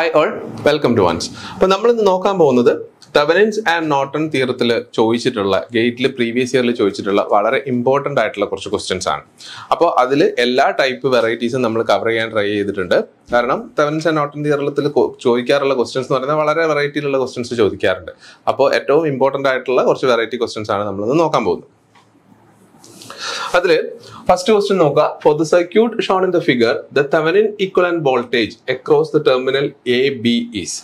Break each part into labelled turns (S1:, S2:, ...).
S1: Hi all welcome to ones അപ്പോൾ നമ്മളിന്ന് നോക്കാൻ പോകുന്നത് തെവനിൻസ് ആൻഡ് നോട്ടൺ തിയറത്തിൽ ചോദിച്ചിട്ടുള്ള ഗേറ്റിൽ പ്രീവിയസ് ഇയറിൽ ചോദിച്ചിട്ടുള്ള വളരെ ഇമ്പോർട്ടൻ്റ് ആയിട്ടുള്ള കുറച്ച് ക്വസ്റ്റ്യൻസ് ആണ് അപ്പോൾ അതിൽ എല്ലാ ടൈപ്പ് വെറൈറ്റീസും നമ്മൾ കവർ ചെയ്യാൻ ട്രൈ ചെയ്തിട്ടുണ്ട് കാരണം തെവൻസ് ആൻഡ് നോട്ടൺ തിയറത്തിൽ ചോദിക്കാറുള്ള ക്വസ്റ്റ്യൻസ് എന്ന് പറയുന്നത് വളരെ വെറൈറ്റിയിലുള്ള ക്വസ്റ്റ്യൻസ് ചോദിക്കാറുണ്ട് അപ്പോൾ ഏറ്റവും ഇമ്പോർട്ടൻ്റ് ആയിട്ടുള്ള കുറച്ച് വെറൈറ്റി ക്വസ്റ്റ്യൻസ് ആണ് നമ്മളിന്ന് നോക്കാൻ പോകുന്നത് അതിൽ ഫസ്റ്റ് ക്വസ്റ്റ്യൻ നോക്കുക for the circuit shown in the figure the Thevenin and voltage across the terminal A B is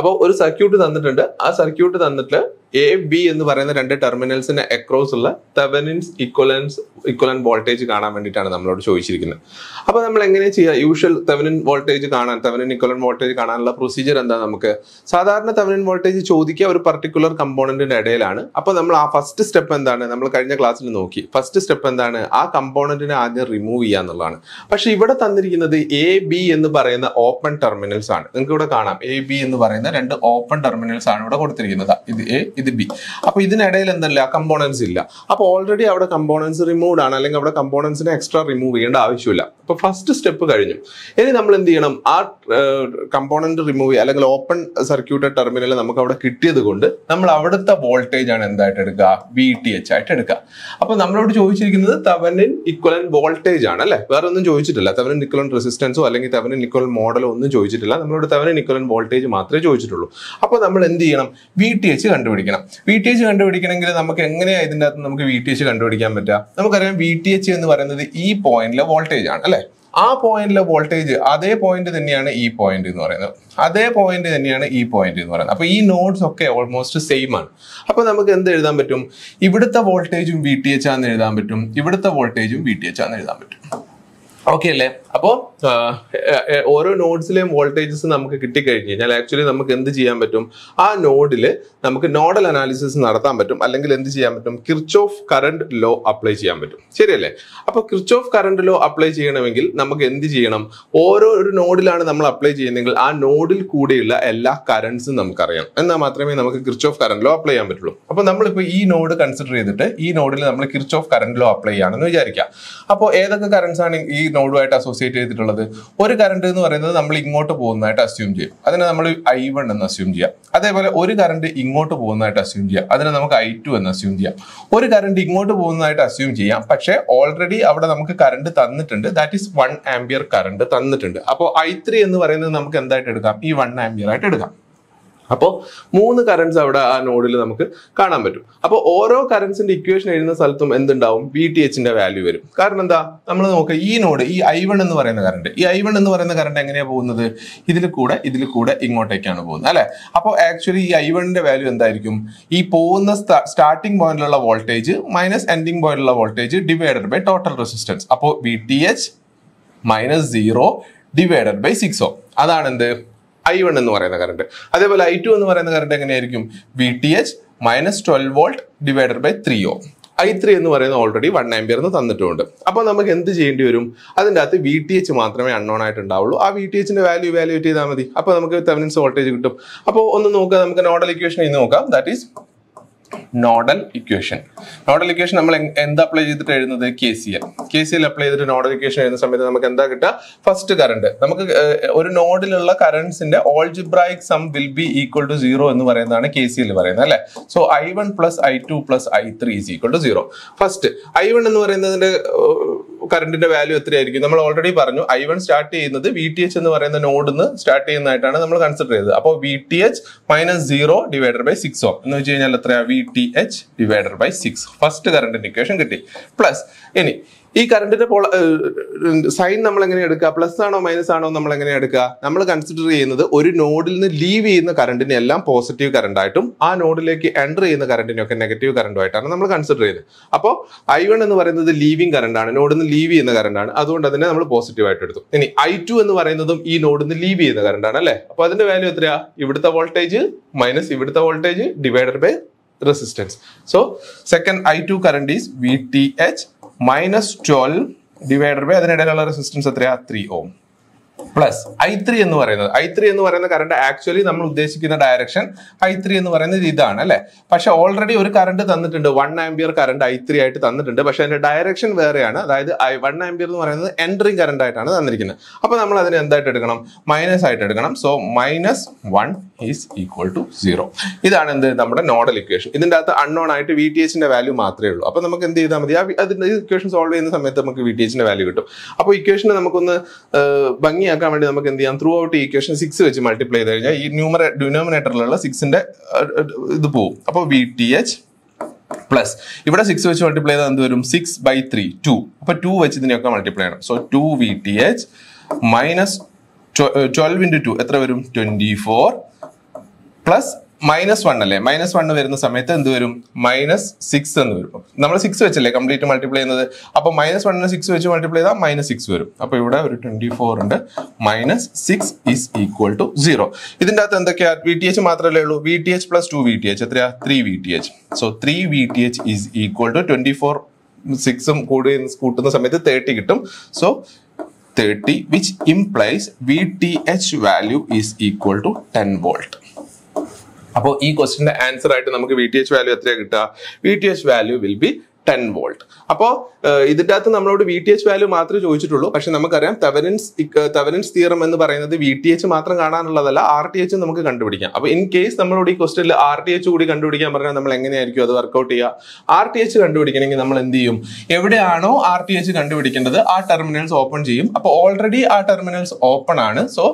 S1: അപ്പോൾ ഒരു സർക്യൂട്ട് തന്നിട്ടുണ്ട് ആ സർക്യൂട്ട് തന്നിട്ട് എ ബി എന്ന് പറയുന്ന രണ്ട് ടെർമിനൽസിന് അക്രോസ് ഉള്ള തെവനിൻസ് ഇക്വലൻസ് ഇക്വലൻ വോൾട്ടേജ് കാണാൻ വേണ്ടിയിട്ടാണ് നമ്മളോട് ചോദിച്ചിരിക്കുന്നത് അപ്പോൾ നമ്മൾ എങ്ങനെ ചെയ്യുക യൂഷ്വൽ തെവനിൻ വോൾട്ടേജ് കാണാൻ തെവനിൻ ഇക്വലൻ വോൾട്ടേജ് കാണാനുള്ള പ്രൊസീജിയർ എന്താ നമുക്ക് സാധാരണ തെവനിൻ വോൾട്ടേജ് ചോദിക്കുക ഒരു പർട്ടിക്കുലർ കമ്പോണന്റിന്റെ ഇടയിലാണ് അപ്പോൾ നമ്മൾ ആ ഫസ്റ്റ് സ്റ്റെപ്പ് എന്താണ് നമ്മൾ കഴിഞ്ഞ ക്ലാസ്സിൽ നോക്കി ഫസ്റ്റ് സ്റ്റെപ്പ് എന്താണ് ആ കമ്പോണന്റിനെ ആദ്യം റിമൂവ് ചെയ്യുക എന്നുള്ളതാണ് പക്ഷെ ഇവിടെ തന്നിരിക്കുന്നത് എ ബി എന്ന് പറയുന്ന ഓപ്പൺ ടെർമിനൽസ് ആണ് നിങ്ങൾക്ക് ഇവിടെ കാണാം എ ബി എന്ന് പറയുന്ന രണ്ട് ഓപ്പൺ ടെർമിനൽസ് ആണ് ഇവിടെ കൊടുത്തിരിക്കുന്നത് ഇത് എ ഇത് ബി അപ്പോൾ ഇതിനിടയിൽ എന്തല്ല കമ്പോണൻസ് ഇല്ല അപ്പോൾ ഓൾറെഡി അവിടെ കമ്പോണൻസ് റിമൂവ് ആണ് അല്ലെങ്കിൽ അവിടെ കമ്പോണൻസിനെ എക്സ്ട്രാ റിമൂവ് ചെയ്യേണ്ട ആവശ്യമില്ല അപ്പോൾ ഫസ്റ്റ് സ്റ്റെപ്പ് കഴിഞ്ഞു ഇനി നമ്മൾ എന്ത് ചെയ്യണം ആ കമ്പോണന്റ് റിമൂവ് അല്ലെങ്കിൽ ഓപ്പൺ സർക്യൂട്ടഡ് ടെർമിനൽ നമുക്ക് അവിടെ കിട്ടിയത് കൊണ്ട് നമ്മൾ അവിടുത്തെ വോൾട്ടേജ് ആണ് എന്തായിട്ട് എടുക്കുക വി ടി എച്ച് ആയിട്ട് എടുക്കുക അപ്പൊ നമ്മളോട് ചോദിച്ചിരിക്കുന്നത് തവനിൻ ഇക്വലൻ വോൾട്ടേജ് ആണ് അല്ലെ വേറെ ഒന്നും ചോദിച്ചിട്ടില്ല തവനിൻ ഇക്വലൻ റെസിസ്റ്റൻസോ അല്ലെങ്കിൽ തവനിൻ ഇക്വലൻ മോഡലോ ഒന്നും ചോദിച്ചിട്ടില്ല നമ്മളോട് തവനിൻ ഇക്വലൻ വോൾട്ടേജ് മാത്രമേ ചോദിച്ചിട്ടുള്ളൂ അപ്പോൾ നമ്മൾ എന്ത് ചെയ്യണം വി ടി എച്ച് കണ്ടുപിടിക്കണം കണ്ടുപിടിക്കണം വി ടി എച്ച് കണ്ടുപിടിക്കണമെങ്കിൽ നമുക്ക് എങ്ങനെയാണ് ഇതിൻ്റെ അകത്ത് നമുക്ക് വി ടി എച്ച് കണ്ടുപിടിക്കാൻ പറ്റുക നമുക്കറിയാം വി ടി എച്ച് എന്ന് പറയുന്നത് ഈ പോയിന്റിലെ വോൾട്ടേജ് ആണ് അല്ലേ ആ പോയിന്റിലെ വോൾട്ടേജ് അതേ പോയിന്റ് തന്നെയാണ് ഈ പോയിന്റ് എന്ന് പറയുന്നത് അതേ പോയിന്റ് തന്നെയാണ് ഈ പോയിന്റ് എന്ന് പറയുന്നത് അപ്പോൾ ഈ നോഡ്സ് ഒക്കെ ഓൾമോസ്റ്റ് സെയിം ആണ് അപ്പോൾ നമുക്ക് എന്ത് എഴുതാൻ പറ്റും ഇവിടുത്തെ വോൾട്ടേജും വി ടി എച്ച് ആണെന്ന് എഴുതാൻ പറ്റും ഇവിടുത്തെ വോൾട്ടേജും വി ടി എച്ച് ആണെന്ന് എഴുതാൻ പറ്റും ഓക്കെ അല്ലേ അപ്പോ ഓരോ നോഡ്സിലെയും വോൾട്ടേജസ് നമുക്ക് കിട്ടിക്കഴിഞ്ഞ് കഴിഞ്ഞാൽ ആക്ച്വലി നമുക്ക് എന്ത് ചെയ്യാൻ പറ്റും ആ നോഡിൽ നമുക്ക് നോഡൽ അനാലിസിസ് നടത്താൻ പറ്റും അല്ലെങ്കിൽ എന്ത് ചെയ്യാൻ പറ്റും ഓഫ് കറണ്ട് ലോ അപ്ലൈ ചെയ്യാൻ പറ്റും ശരിയല്ലേ അപ്പോൾ ഓഫ് കറണ്ട് ലോ അപ്ലൈ ചെയ്യണമെങ്കിൽ നമുക്ക് എന്ത് ചെയ്യണം ഓരോ ഒരു നോഡിലാണ് നമ്മൾ അപ്ലൈ ചെയ്യുന്നതെങ്കിൽ ആ നോഡിൽ കൂടെയുള്ള എല്ലാ കറണ്ട്സും നമുക്കറിയാം എന്നാൽ മാത്രമേ നമുക്ക് ഓഫ് കറണ്ട് ലോ അപ്ലൈ ചെയ്യാൻ പറ്റുള്ളൂ അപ്പോൾ നമ്മളിപ്പോൾ ഈ നോഡ് കൺസിഡർ ചെയ്തിട്ട് ഈ നോഡിൽ നമ്മൾ ഓഫ് കറണ്ട് ലോ അപ്ലൈ ചെയ്യുകയാണെന്ന് വിചാരിക്കാം അപ്പോൾ ഏതൊക്കെ കറണ്ട്സ് ആണ് ഈ നോഡുമായിട്ട് അസോസിയേറ്റ് ചെയ്തിട്ടുള്ളത് ഒരു കറണ്ട് എന്ന് പറയുന്നത് നമ്മൾ ഇങ്ങോട്ട് പോകുന്നതായിട്ട് അസ്യൂം ചെയ്യും അതിനെ നമ്മൾ ഐ വൺ എന്ന് അസ്യൂം ചെയ്യാം അതേപോലെ ഒരു കറണ്ട് ഇങ്ങോട്ട് പോകുന്നതായിട്ട് അസ്യൂം ചെയ്യാം അതിനെ നമുക്ക് ഐ ടു എന്ന് അസ്യൂം ചെയ്യാം ഒരു കറണ്ട് ഇങ്ങോട്ട് പോകുന്നതായിട്ട് അസ്യൂം ചെയ്യാം പക്ഷേ ഓൾറെഡി അവിടെ നമുക്ക് കറണ്ട് തന്നിട്ടുണ്ട് that is one ampere current തന്നിട്ടുണ്ട് അപ്പോൾ ഐ ത്രീ എന്ന് പറയുന്നത് നമുക്ക് എന്തായിട്ട് എടുക്കാം ഈ വൺ ആംബിയർ ആയിട്ട് എടുക്കാം അപ്പോൾ മൂന്ന് കറൻസ് അവിടെ ആ നോഡിൽ നമുക്ക് കാണാൻ പറ്റും അപ്പോൾ ഓരോ കറൻസിന്റെ ഇക്വേഷൻ എഴുതുന്ന സ്ഥലത്തും എന്തുണ്ടാവും വി ടി എച്ചിന്റെ വാല്യൂ വരും കാരണം എന്താ നമ്മൾ നോക്കുക ഈ നോഡ് ഈ ഐ വൺ എന്ന് പറയുന്ന കറണ്ട് ഈ ഐ വൺ എന്ന് പറയുന്ന കറണ്ട് എങ്ങനെയാണ് പോകുന്നത് ഇതിൽ കൂടെ ഇതിൽ കൂടെ ഇങ്ങോട്ടേക്കാണ് പോകുന്നത് അല്ലെ അപ്പോൾ ആക്ച്വലി ഈ ഐ വണ്ണിന്റെ വാല്യൂ എന്തായിരിക്കും ഈ പോകുന്ന സ്റ്റാർട്ടിംഗ് പോയിന്റിലുള്ള വോൾട്ടേജ് മൈനസ് എൻഡിംഗ് പോയിന്റിലുള്ള voltage divided by total resistance അപ്പോൾ V T H minus zero divided by six ohm അതാണ് എന്ത് ഐ വൺ എന്ന് പറയുന്ന കറണ്ട് അതേപോലെ ഐ ടു എന്ന് പറയുന്ന കറണ്ട് എങ്ങനെയായിരിക്കും V T H minus twelve volt divided by three ohm I three എന്ന് പറയുന്നത് ഓൾറെഡി വൺ ആംബിയർ എന്ന് തന്നിട്ടുണ്ട് അപ്പോൾ നമുക്ക് എന്ത് ചെയ്യേണ്ടി വരും അതിൻ്റെ അകത്ത് വി ടി എച്ച് മാത്രമേ അൺനോൺ ഉണ്ടാവുള്ളൂ ആ വി ടി എച്ചിന്റെ വാല്യൂ വാല്യൂറ്റ് ചെയ്താൽ മതി അപ്പോൾ നമുക്ക് തെവനിൻസ് വോൾട്ടേജ് കിട്ടും അപ്പോൾ ഒന്ന് നോക്കുക നമുക്ക് നോഡൽ ഇക്വേഷൻ ഇന്ന് നോക്കാം that is nodal equation nodal equation നമ്മൾ എന്ത് അപ്ലൈ ചെയ്തിട്ട് എഴുതുന്നത് K C L K C L apply ചെയ്തിട്ട് നോഡൽ ഇക്വേഷൻ എഴുതുന്ന സമയത്ത് നമുക്ക് എന്താ കിട്ടുക ഫസ്റ്റ് കറണ്ട് നമുക്ക് ഒരു നോഡിലുള്ള കറണ്ട്സിന്റെ algebraic sum will be equal to zero എന്ന് പറയുന്നതാണ് കെ സി എൽ പറയുന്നത് അല്ലെ so I one plus I two plus I three is equal to zero first I one എന്ന് പറയുന്നതിന്റെ കറണ്ടിന്റെ വാല്യൂ എത്രയായിരിക്കും നമ്മൾ ഓൾറെഡി പറഞ്ഞു ഐ വൺ സ്റ്റാർട്ട് ചെയ്യുന്നത് വി ടി എച്ച് എന്ന് പറയുന്ന നോഡിന്ന് സ്റ്റാർട്ട് ചെയ്യുന്നതായിട്ടാണ് നമ്മൾ കൺസിഡർ ചെയ്തത് അപ്പോൾ V T H minus zero divided by six ohm എന്ന് വെച്ച് കഴിഞ്ഞാൽ എത്രയാണ് V T H divided by six first കറണ്ടിന്റെ ഇക്വേഷൻ കിട്ടി പ്ലസ് ഇനി ഈ കറണ്ടിന്റെ സൈൻ നമ്മൾ എങ്ങനെ എടുക്കുക പ്ലസ് ആണോ മൈനസ് ആണോ നമ്മൾ എങ്ങനെ എടുക്കുക നമ്മൾ കൺസിഡർ ചെയ്യുന്നത് ഒരു നോഡിൽ നിന്ന് ലീവ് ചെയ്യുന്ന കറണ്ടിനെ എല്ലാം പോസിറ്റീവ് കറണ്ടായിട്ടും ആ നോഡിലേക്ക് എൻ്റർ ചെയ്യുന്ന കറണ്ടിനെയൊക്കെ നെഗറ്റീവ് കറണ്ടുമായിട്ടാണ് നമ്മൾ കൺസിഡർ ചെയ്യുന്നത് അപ്പോൾ ഐ വൺ എന്ന് പറയുന്നത് ലീവിങ് കറണ്ടാണ് നോഡിൽ നിന്ന് ലീവ് ചെയ്യുന്ന കറണ്ടാണ് അതുകൊണ്ട് അതിനെ നമ്മൾ പോസിറ്റീവ് ആയിട്ട് എടുത്തു ഇനി ഐ ടു എന്ന് പറയുന്നതും ഈ നോഡിൽ നിന്ന് ലീവ് ചെയ്യുന്ന കറണ്ടാണ് അല്ലേ അപ്പോൾ അതിന്റെ വാല്യൂ എത്രയാ ഇവിടുത്തെ വോൾട്ടേജ് മൈനസ് ഇവിടുത്തെ voltage divided by resistance so second I two current is V T H Minus minus 12 divided by the resistance 3 ohm. Plus I three എന്ന് പറയുന്നത് ഐ ത്രീ എന്ന് പറയുന്ന കറണ്ട് ആക്ച്വലി നമ്മൾ ഉദ്ദേശിക്കുന്ന ഡയറക്ഷൻ ഐ ത്രീ എന്ന് പറയുന്നത് ഇതാണ് അല്ലെ പക്ഷെ ഓൾറെഡി ഒരു കറണ്ട് തന്നിട്ടുണ്ട് one ampere current I three ആയിട്ട് തന്നിട്ടുണ്ട് പക്ഷെ അതിന്റെ ഡയറക്ഷൻ വേറെയാണ് അതായത് ഐ വൺ ആംബിയർ എന്ന് പറയുന്നത് എൻട്രിങ് കറണ്ട് ആയിട്ടാണ് തന്നിരിക്കുന്നത് അപ്പൊ നമ്മൾ അതിനെ എന്തായിട്ട് എടുക്കണം മൈനസ് ആയിട്ട് എടുക്കണം so minus one is equal to zero ഇതാണ് എന്ത് നമ്മുടെ നോഡൽ ഇക്വേഷൻ ഇതിന്റെ അകത്ത് അൺനോൺ ആയിട്ട് വി ടി എച്ചിന്റെ വാല്യൂ മാത്രമേ ഉള്ളൂ അപ്പൊ നമുക്ക് എന്ത് ചെയ്താൽ മതി അതിന്റെ ഇക്വേഷൻ സോൾവ് ചെയ്യുന്ന സമയത്ത് നമുക്ക് വി ടി എച്ചിന്റെ വാല്യൂ കിട്ടും അപ്പോൾ ഇക്വേഷനെ നമുക്കൊന്ന് ഭംഗി ആക്കാൻ വേണ്ടി നമുക്ക് എന്ത് ചെയ്യാം ത്രൂ ഔട്ട് ഈക്വേഷൻ സിക്സ് വെച്ച് മൾട്ടിപ്ലൈ ചെയ്ത് കഴിഞ്ഞാൽ ഈ ന്യൂമറ ഡിനോമിനേറ്ററിലുള്ള സിക്സിന്റെ ഇത് പോകും അപ്പോൾ വി ടി എച്ച് പ്ലസ് ഇവിടെ സിക്സ് വെച്ച് മൾട്ടിപ്ലൈ ചെയ്താൽ എന്ത് വരും സിക്സ് ബൈ ത്രീ ടു അപ്പോൾ ടു വെച്ച് ഇതിനെയൊക്കെ മൾട്ടിപ്ലൈ ചെയ്യണം so two V T H minus twelve into two എത്ര വരും twenty four plus minus one അല്ലേ മൈനസ് വൺ വരുന്ന സമയത്ത് എന്ത് വരും മൈനസ് സിക്സ് എന്ന് വരും നമ്മൾ സിക്സ് വെച്ചല്ലേ കംപ്ലീറ്റ് മൾട്ടിപ്ലൈ ചെയ്യുന്നത് അപ്പൊ മൈനസ് വണ്ണിന് സിക്സ് വെച്ച് മൾട്ടിപ്ലൈ ചെയ്താൽ മൈനസ് സിക്സ് വരും അപ്പൊ ഇവിടെ ഒരു ട്വന്റി ഫോർ ഉണ്ട് minus six is equal to zero ഇതിന്റെ അകത്ത് എന്തൊക്കെയാ വി ടി എച്ച് മാത്രമല്ലേ ഉള്ളൂ V T H plus two V T H എത്രയാ three V T H so three V T H is equal to twenty four സിക്സും കൂടി കൂട്ടുന്ന സമയത്ത് തേർട്ടി കിട്ടും so thirty which implies V T H value is equal to ten volt അപ്പോൾ ഈ ക്വസ്റ്റിന്റെ answer ആയിട്ട് നമുക്ക് വി ടി എച്ച് വാല്യൂ എത്രയാണ് കിട്ടുക V T H value will be ten volt അപ്പോൾ ഇതിൻ്റെ അകത്ത് നമ്മളോട് വി ടി എച്ച് വാല്യൂ മാത്രമേ ചോദിച്ചിട്ടുള്ളൂ പക്ഷെ നമുക്കറിയാം തെവനൻസ് തെവനൻസ് തിയറം എന്ന് പറയുന്നത് വി ടി എച്ച് മാത്രം കാണാനുള്ളതല്ല ആർ ടി എച്ച് നമുക്ക് കണ്ടുപിടിക്കാം അപ്പോൾ ഇൻ കേസ് നമ്മളോട് ഈ ക്വസ്റ്റനിൽ ആർ ടി എച്ച് കൂടി കണ്ടുപിടിക്കാൻ പറഞ്ഞാൽ നമ്മൾ എങ്ങനെയായിരിക്കും അത് വർക്ക്ഔട്ട് ചെയ്യുക ആർ ടി എച്ച് കണ്ടുപിടിക്കണമെങ്കിൽ നമ്മൾ എന്ത് ചെയ്യും എവിടെയാണോ ആർ ടി എച്ച് കണ്ടുപിടിക്കേണ്ടത് ആ ടെർമിനൽസ് ഓപ്പൺ ചെയ്യും അപ്പോൾ ഓൾറെഡി ആ ടെർമിനൽസ് ഓപ്പൺ ആണ് സോ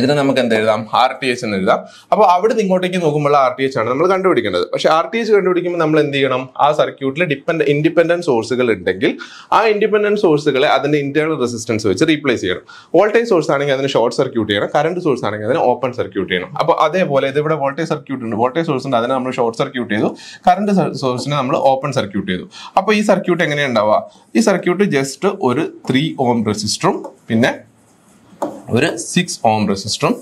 S1: ഇതിനെ നമുക്ക് എന്ത് എഴുതാം ആർ ടി എച്ച് എന്ന് എഴുതാം അപ്പോൾ അവിടെ ഇങ്ങോട്ടേക്ക് നോക്കുമ്പോൾ ആർ ടി എച്ച് ആണ് നമ്മൾ കണ്ടുപിടിക്കേണ്ടത് പക്ഷെ ആർ ടി എച്ച് കണ്ടുപിടിക്കുമ്പോൾ നമ്മൾ എന്ത് ചെയ്യണം ആ സർക്യൂട്ടിൽ ഡിപ്പെൻഡ് ഇൻഡിപെൻഡന്റ് സോഴ്സുകൾ ഉണ്ടെങ്കിൽ ആ ഇൻഡിപെൻഡന്റ് സോഴ്സുകളെ അതിന്റെ ഇന്റേണൽ റെസിസ്റ്റൻസ് വെച്ച് റീപ്ലേസ് ചെയ്യണം വോൾട്ടേജ് സോഴ്സ് ആണെങ്കിൽ അതിന് ഷോർട്ട് സർക്യൂട്ട് ചെയ്യണം കറണ്ട് സോഴ്സ് ആണെങ്കിൽ അതിന് ഓപ്പൺ സർക്യൂട്ട് ചെയ്യണം അപ്പോൾ അതേപോലെ ഇത് ഇവിടെ വോൾട്ടേജ് സർക്യൂട്ട് ഉണ്ട് വോൾട്ടേജ് സോഴ്സ് ഉണ്ട് അതിനെ നമ്മൾ ഷോർട്ട് സർക്യൂട്ട് ചെയ്തു കറണ്ട് സോഴ്സിനെ നമ്മൾ ഓപ്പൺ സർക്യൂട്ട് ചെയ്തു അപ്പോൾ ഈ സർക്യൂട്ട് എങ്ങനെയാണ് ഉണ്ടാവുക ഈ സർക്യൂട്ട് ജസ്റ്റ് ഒരു ത്രീ ഓം റെസിസ്റ്ററും പിന്നെ ഒരു സിക്സ് ഓം റെസിസ്റ്ററും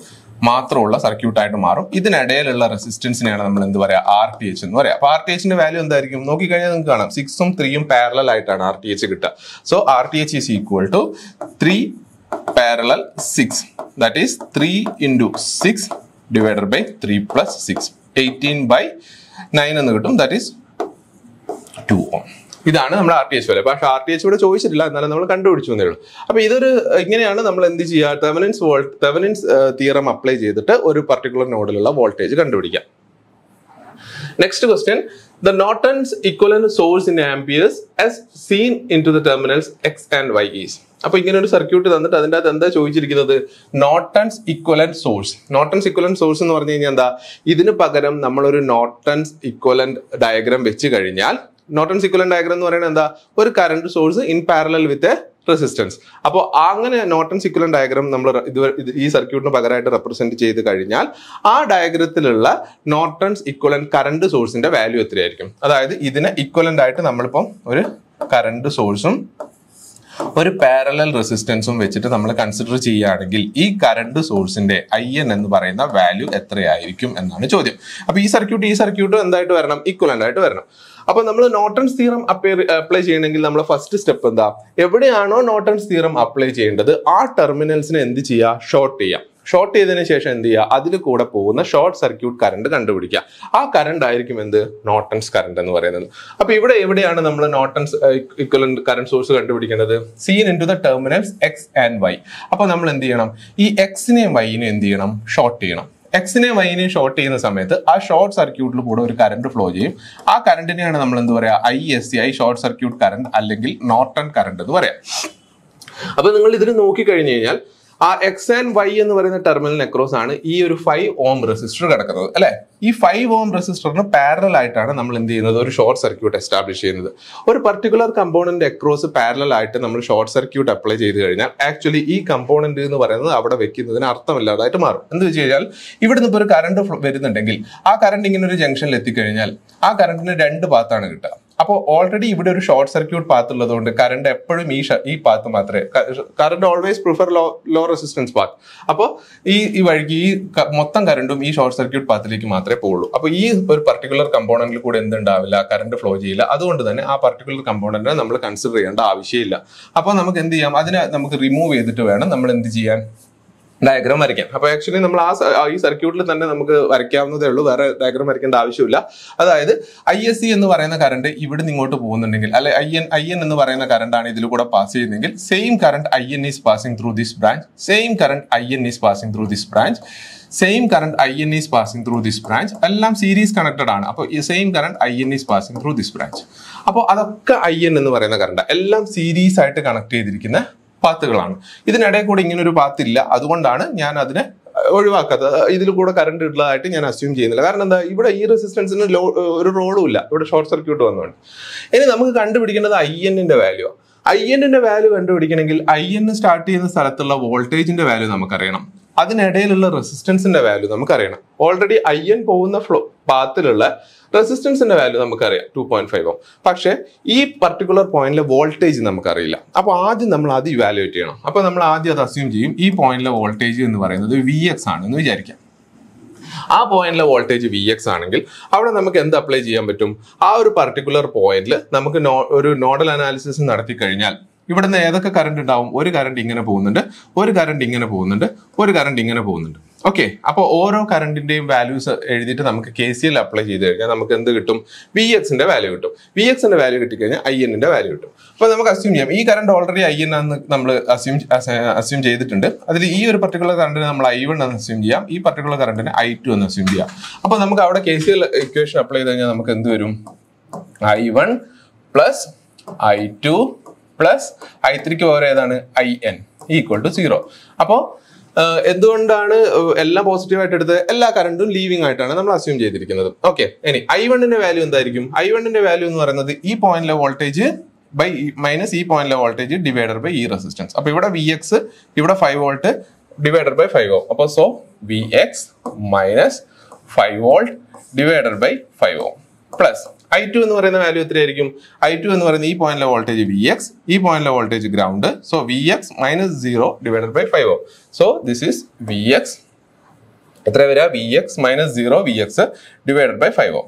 S1: മാത്രമുള്ള സർക്യൂട്ട് ആയിട്ട് മാറും ഇതിനിടയിലുള്ള റെസിസ്റ്റൻസിനെയാണ് നമ്മൾ എന്ത് പറയുക ആർ ടി എച്ച് എന്ന് പറയാം അപ്പൊ ആർ ടി എച്ചിന്റെ വാല്യൂ എന്തായിരിക്കും നോക്കിക്കഴിഞ്ഞാൽ നിങ്ങൾക്ക് കാണാം സിക്സും ത്രീയും പാരലൽ ആയിട്ടാണ് ആർ ടി എച്ച് കിട്ടുക so R T H is equal to three parallel six that is three into six divided by three plus six eighteen by nine എന്ന് കിട്ടും ദാറ്റ് ഈസ് ടു ഓൺ ഇതാണ് നമ്മുടെ R T H വില പക്ഷെ R T H ഇവിടെ ചോദിച്ചിട്ടില്ല എന്നാലും നമ്മൾ കണ്ടുപിടിച്ചു എന്നേ ഉള്ളൂ അപ്പോൾ ഇതൊരു ഇങ്ങനെയാണ് നമ്മൾ എന്ത് ചെയ്യുക Thevenin's volt Thevenin's theorem apply ചെയ്തിട്ട് ഒരു പർട്ടിക്കുലർ നോഡിലുള്ള വോൾട്ടേജ് കണ്ടുപിടിക്കാം next question the Norton's equivalent source in amperes as seen into the terminals X and Y is അപ്പൊ ഇങ്ങനെ ഒരു സർക്യൂട്ട് തന്നിട്ട് അതിൻ്റെ അകത്ത് എന്താ ചോദിച്ചിരിക്കുന്നത് Norton's equivalent source Norton's equivalent source എന്ന് പറഞ്ഞു കഴിഞ്ഞാൽ എന്താ ഇതിന് പകരം നമ്മളൊരു നോട്ടൺസ് ഇക്വലന്റ് ഡയഗ്രാം വെച്ച് കഴിഞ്ഞാൽ നോട്ടൺ സിക്വലൻ ഡയഗ്രം എന്ന് പറയുന്നത് എന്താ ഒരു current source in parallel with a resistance അപ്പോൾ അങ്ങനെ നോട്ടൺ സിക്വലൻ ഡയഗ്രം നമ്മൾ ഇത് ഈ സർക്യൂട്ടിന് പകരമായിട്ട് റെപ്രസെന്റ് ചെയ്ത് കഴിഞ്ഞാൽ ആ ഡയഗ്രത്തിലുള്ള നോട്ടൺസ് ഇക്വലൻ കറണ്ട് സോഴ്സിന്റെ വാല്യൂ എത്രയായിരിക്കും അതായത് ഇതിന് ഇക്വലൻ്റ് ആയിട്ട് നമ്മളിപ്പം ഒരു കറണ്ട് സോഴ്സും ഒരു പാരലൽ റെസിസ്റ്റൻസും വെച്ചിട്ട് നമ്മൾ കൺസിഡർ ചെയ്യുകയാണെങ്കിൽ ഈ കറണ്ട് സോഴ്സിന്റെ ഐ എൻ എന്ന് പറയുന്ന വാല്യൂ എത്രയായിരിക്കും എന്നാണ് ചോദ്യം അപ്പോൾ ഈ സർക്യൂട്ട് ഈ സർക്യൂട്ടും എന്തായിട്ട് വരണം ഇക്വലന്റ് ആയിട്ട് വരണം അപ്പൊ നമ്മൾ നോട്ടൺ തീറം അപ്ലൈ ചെയ്യണമെങ്കിൽ നമ്മൾ ഫസ്റ്റ് സ്റ്റെപ്പ് എന്താ എവിടെയാണോ നോട്ടൺ തീറം അപ്ലൈ ചെയ്യേണ്ടത് ആ ടെർമിനൽസിനെ എന്ത് ചെയ്യുക ഷോർട്ട് ചെയ്യാം ഷോർട്ട് ചെയ്തതിനു ശേഷം എന്ത് ചെയ്യുക അതിൽ കൂടെ പോകുന്ന ഷോർട്ട് സർക്യൂട്ട് കറണ്ട് കണ്ടുപിടിക്കുക ആ കറണ്ട് ആയിരിക്കും എന്ത് നോട്ടൻസ് കറണ്ട് എന്ന് പറയുന്നത് അപ്പൊ ഇവിടെ എവിടെയാണ് നമ്മൾ നോട്ടൻസ് ഇക്വലന്റ് കറണ്ട് സോഴ്സ് കണ്ടുപിടിക്കേണ്ടത് seen into the terminals X and Y അപ്പൊ നമ്മൾ എന്ത് ചെയ്യണം ഈ എക്സിനെയും വൈനെയും എന്ത് ചെയ്യണം ഷോർട്ട് ചെയ്യണം എക്സിനെയും വൈനെയും ഷോർട്ട് ചെയ്യുന്ന സമയത്ത് ആ ഷോർട്ട് സർക്യൂട്ടിൽ കൂടെ ഒരു കറണ്ട് ഫ്ലോ ചെയ്യും ആ കറണ്ടിനെയാണ് നമ്മൾ എന്ത് പറയുക I S C I short circuit current അല്ലെങ്കിൽ നോർട്ടൺ കറണ്ട് എന്ന് പറയാം അപ്പൊ നിങ്ങൾ ഇതിന് നോക്കിക്കഴിഞ്ഞു കഴിഞ്ഞാൽ ആ എക്സ് ആൻഡ് വൈ എന്ന് പറയുന്ന ടെർമിനൽ അക്രോസ് ആണ് ഈ ഒരു ഫൈവ് ഓം റെസിസ്റ്റർ കിടക്കുന്നത് അല്ലെ ഈ ഫൈവ് ഓം റെസിസ്റ്ററിന് പാരലൽ ആയിട്ടാണ് നമ്മൾ എന്ത് ചെയ്യുന്നത് ഒരു ഷോർട്ട് സർക്യൂട്ട് എസ്റ്റാബ്ലിഷ് ചെയ്യുന്നത് ഒരു പർട്ടിക്കുലർ കമ്പോണന്റ് അക്രോസ് പാരലൽ ആയിട്ട് നമ്മൾ ഷോർട്ട് സർക്യൂട്ട് അപ്ലൈ ചെയ്ത് കഴിഞ്ഞാൽ ആക്ച്വലി ഈ കമ്പോണന്റ് എന്ന് പറയുന്നത് അവിടെ വെക്കുന്നതിന് അർത്ഥമില്ലാതായിട്ട് മാറും എന്ന് വെച്ച് കഴിഞ്ഞാൽ ഇവിടുന്ന് ഇപ്പോൾ ഒരു കറണ്ട് വരുന്നുണ്ടെങ്കിൽ ആ കറണ്ട് ഇങ്ങനെ ഒരു ജംഗ്ഷനിൽ എത്തിക്കഴിഞ്ഞാൽ ആ കറണ്ടിന് രണ്ട് ഭാഗത്താണ് കിട്ടുക അപ്പോൾ ഓൾറെഡി ഇവിടെ ഒരു ഷോർട്ട് സർക്യൂട്ട് പാത്ത് ഉള്ളതുകൊണ്ട് കറണ്ട് എപ്പോഴും ഈ ഈ പാത്ത് മാത്രമേ current always prefer low low resistance path അപ്പോൾ ഈ ഈ വഴിക്ക് ഈ മൊത്തം കറണ്ടും ഈ ഷോർട്ട് സർക്യൂട്ട് പാത്തിലേക്ക് മാത്രമേ പോകുള്ളൂ അപ്പോൾ ഈ ഒരു പർട്ടിക്കുലർ കമ്പോണന്റിൽ കൂടെ എന്തുണ്ടാവില്ല കറണ്ട് ഫ്ലോ ചെയ്യില്ല അതുകൊണ്ട് തന്നെ ആ പർട്ടിക്കുലർ കമ്പോണന്റിനെ നമ്മൾ കൺസിഡർ ചെയ്യേണ്ട ആവശ്യമില്ല അപ്പോൾ നമുക്ക് എന്ത് ചെയ്യാം അതിനെ നമുക്ക് റിമൂവ് ചെയ്തിട്ട് വേണം നമ്മൾ എന്ത് ചെയ്യാൻ ഡയഗ്രാം വരയ്ക്കാം അപ്പൊ ആക്ച്വലി നമ്മൾ ആ ഈ സർക്യൂട്ടിൽ തന്നെ നമുക്ക് വരയ്ക്കാവുന്നതേ ഉള്ളൂ വേറെ ഡയഗ്രാം വരയ്ക്കേണ്ട ആവശ്യമില്ല അതായത് ഐ എസ് സി എന്ന് പറയുന്ന കറണ്ട് ഇവിടെ ഇങ്ങോട്ട് പോകുന്നുണ്ടെങ്കിൽ അല്ലെ ഐ എൻ ഐ എൻ എന്ന് പറയുന്ന ആണ് ഇതിൽ കൂടെ പാസ് ചെയ്യുന്നതെങ്കിൽ same current I N is passing through this branch same current I N is passing through this branch same current I N is passing through this branch എല്ലാം series connected ആണ് അപ്പോൾ ഈ same current I N is passing through this branch അപ്പോൾ അതൊക്കെ I N എന്ന് പറയുന്ന current എല്ലാം series ആയിട്ട് കണക്ട് ചെയ്തിരിക്കുന്ന പാത്തുകളാണ് ഇതിനിടയിൽ കൂടെ ഇങ്ങനെ ഒരു ഇല്ല അതുകൊണ്ടാണ് ഞാൻ അതിനെ ഒഴിവാക്കാത്തത് ഇതിൽ കൂടെ കറണ്ട് ഉള്ളതായിട്ട് ഞാൻ അസ്യൂം ചെയ്യുന്നില്ല കാരണം എന്താ ഇവിടെ ഈ റെസിസ്റ്റൻസിന് ലോ ഒരു റോഡും ഇല്ല ഇവിടെ ഷോർട്ട് സർക്യൂട്ട് വന്നുകൊണ്ട് ഇനി നമുക്ക് കണ്ടുപിടിക്കേണ്ടത് ഐ എന്നിന്റെ വാല്യൂ ഐ എന്നിന്റെ വാല്യൂ കണ്ടുപിടിക്കണമെങ്കിൽ ഐ എൻ സ്റ്റാർട്ട് ചെയ്യുന്ന സ്ഥലത്തുള്ള വോൾട്ടേജിന്റെ വാല്യൂ നമുക്കറിയണം അതിനിടയിലുള്ള റെസിസ്റ്റൻസിന്റെ വാല്യൂ നമുക്കറിയണം ഓൾറെഡി ഐ എൻ പോകുന്ന ഫ്ലോ പാത്തിലുള്ള റെസിസ്റ്റൻസിന്റെ വാല്യൂ നമുക്കറിയാം ടു പോയിന്റ് ഫൈവ് ഓം പക്ഷേ ഈ പർട്ടിക്കുലർ പോയിന്റിലെ വോൾട്ടേജ് നമുക്കറിയില്ല അപ്പോൾ ആദ്യം നമ്മൾ അത് ഇവാലുവേറ്റ് ചെയ്യണം അപ്പോൾ നമ്മൾ ആദ്യം അത് അസ്യൂം ചെയ്യും ഈ പോയിന്റിലെ വോൾട്ടേജ് എന്ന് പറയുന്നത് വി എക്സ് ആണെന്ന് വിചാരിക്കാം ആ പോയിന്റിലെ വോൾട്ടേജ് വി എക്സ് ആണെങ്കിൽ അവിടെ നമുക്ക് എന്ത് അപ്ലൈ ചെയ്യാൻ പറ്റും ആ ഒരു പർട്ടിക്കുലർ പോയിന്റിൽ നമുക്ക് ഒരു നോഡൽ അനാലിസിസ് നടത്തി കഴിഞ്ഞാൽ ഇവിടുന്ന് ഏതൊക്കെ കറണ്ട് ഉണ്ടാവും ഒരു കറണ്ട് ഇങ്ങനെ പോകുന്നുണ്ട് ഒരു കറണ്ട് ഇങ്ങനെ പോകുന്നുണ്ട് ഒരു കറണ്ട് ഇങ്ങനെ പോകുന്നുണ്ട് ഓക്കെ അപ്പോൾ ഓരോ കറണ്ടിന്റെയും വാല്യൂസ് എഴുതിയിട്ട് നമുക്ക് കെ സി എൽ അപ്ലൈ ചെയ്ത് കഴിഞ്ഞാൽ നമുക്ക് എന്ത് കിട്ടും വി എക്സിന്റെ വാല്യൂ കിട്ടും വി എക്സിന്റെ വാല്യൂ കിട്ടിക്കഴിഞ്ഞാൽ ഐ എന്നിന്റെ വാല്യൂ കിട്ടും അപ്പോൾ നമുക്ക് അസ്യൂം ചെയ്യാം ഈ കറണ്ട് ഓൾറെഡി ഐ എൻ ആണെന്ന് നമ്മൾ അസ്യൂം അസ്യൂം ചെയ്തിട്ടുണ്ട് അതിൽ ഈ ഒരു പർട്ടിക്കുലർ കറണ്ടിന് നമ്മൾ ഐ വൺ എന്ന് അസ്യൂം ചെയ്യാം ഈ പർട്ടിക്കുലർ കറണ്ടിന് ഐ ടു എന്ന് അസ്യൂം ചെയ്യാം അപ്പോൾ നമുക്ക് അവിടെ K C L equation apply ചെയ്ത് കഴിഞ്ഞാൽ നമുക്ക് എന്ത് വരും I one plus I two plus I ത്രീക്ക് പകരം ഏതാണ് I N equal to zero അപ്പോൾ എന്തുകൊണ്ടാണ് എല്ലാം പോസിറ്റീവ് ആയിട്ട് എടുത്തത് എല്ലാ കറണ്ടും ലീവിംഗ് ആയിട്ടാണ് നമ്മൾ അസ്യൂം ചെയ്തിരിക്കുന്നത് ഓക്കെ ഇനി ഐ വണ്ണിന്റെ വാല്യൂ എന്തായിരിക്കും ഐ വണ്ണിന്റെ വാല്യൂ എന്ന് പറയുന്നത് ഈ പോയിന്റിലെ വോൾട്ടേജ് ബൈ മൈനസ് ഈ പോയിന്റിലെ വോൾട്ടേജ് ഡിവൈഡർ ബൈ ഈ റെസിസ്റ്റൻസ് അപ്പൊ ഇവിടെ വി എക്സ് ഇവിടെ five volt divider by five ohm അപ്പൊ so V X minus five volt divider by five ohm plus I two എന്ന് പറയുന്ന വാല്യൂ എത്രയായിരിക്കും ഐ ടു എന്ന് പറയുന്ന ഈ പോയിന്റിലെ വോൾട്ടേജ് വി എക്സ് ഈ പോയിന്റിലെ voltage ground so V X minus zero divided by five so this is V X എത്ര വരിക V X minus zero V X divided by five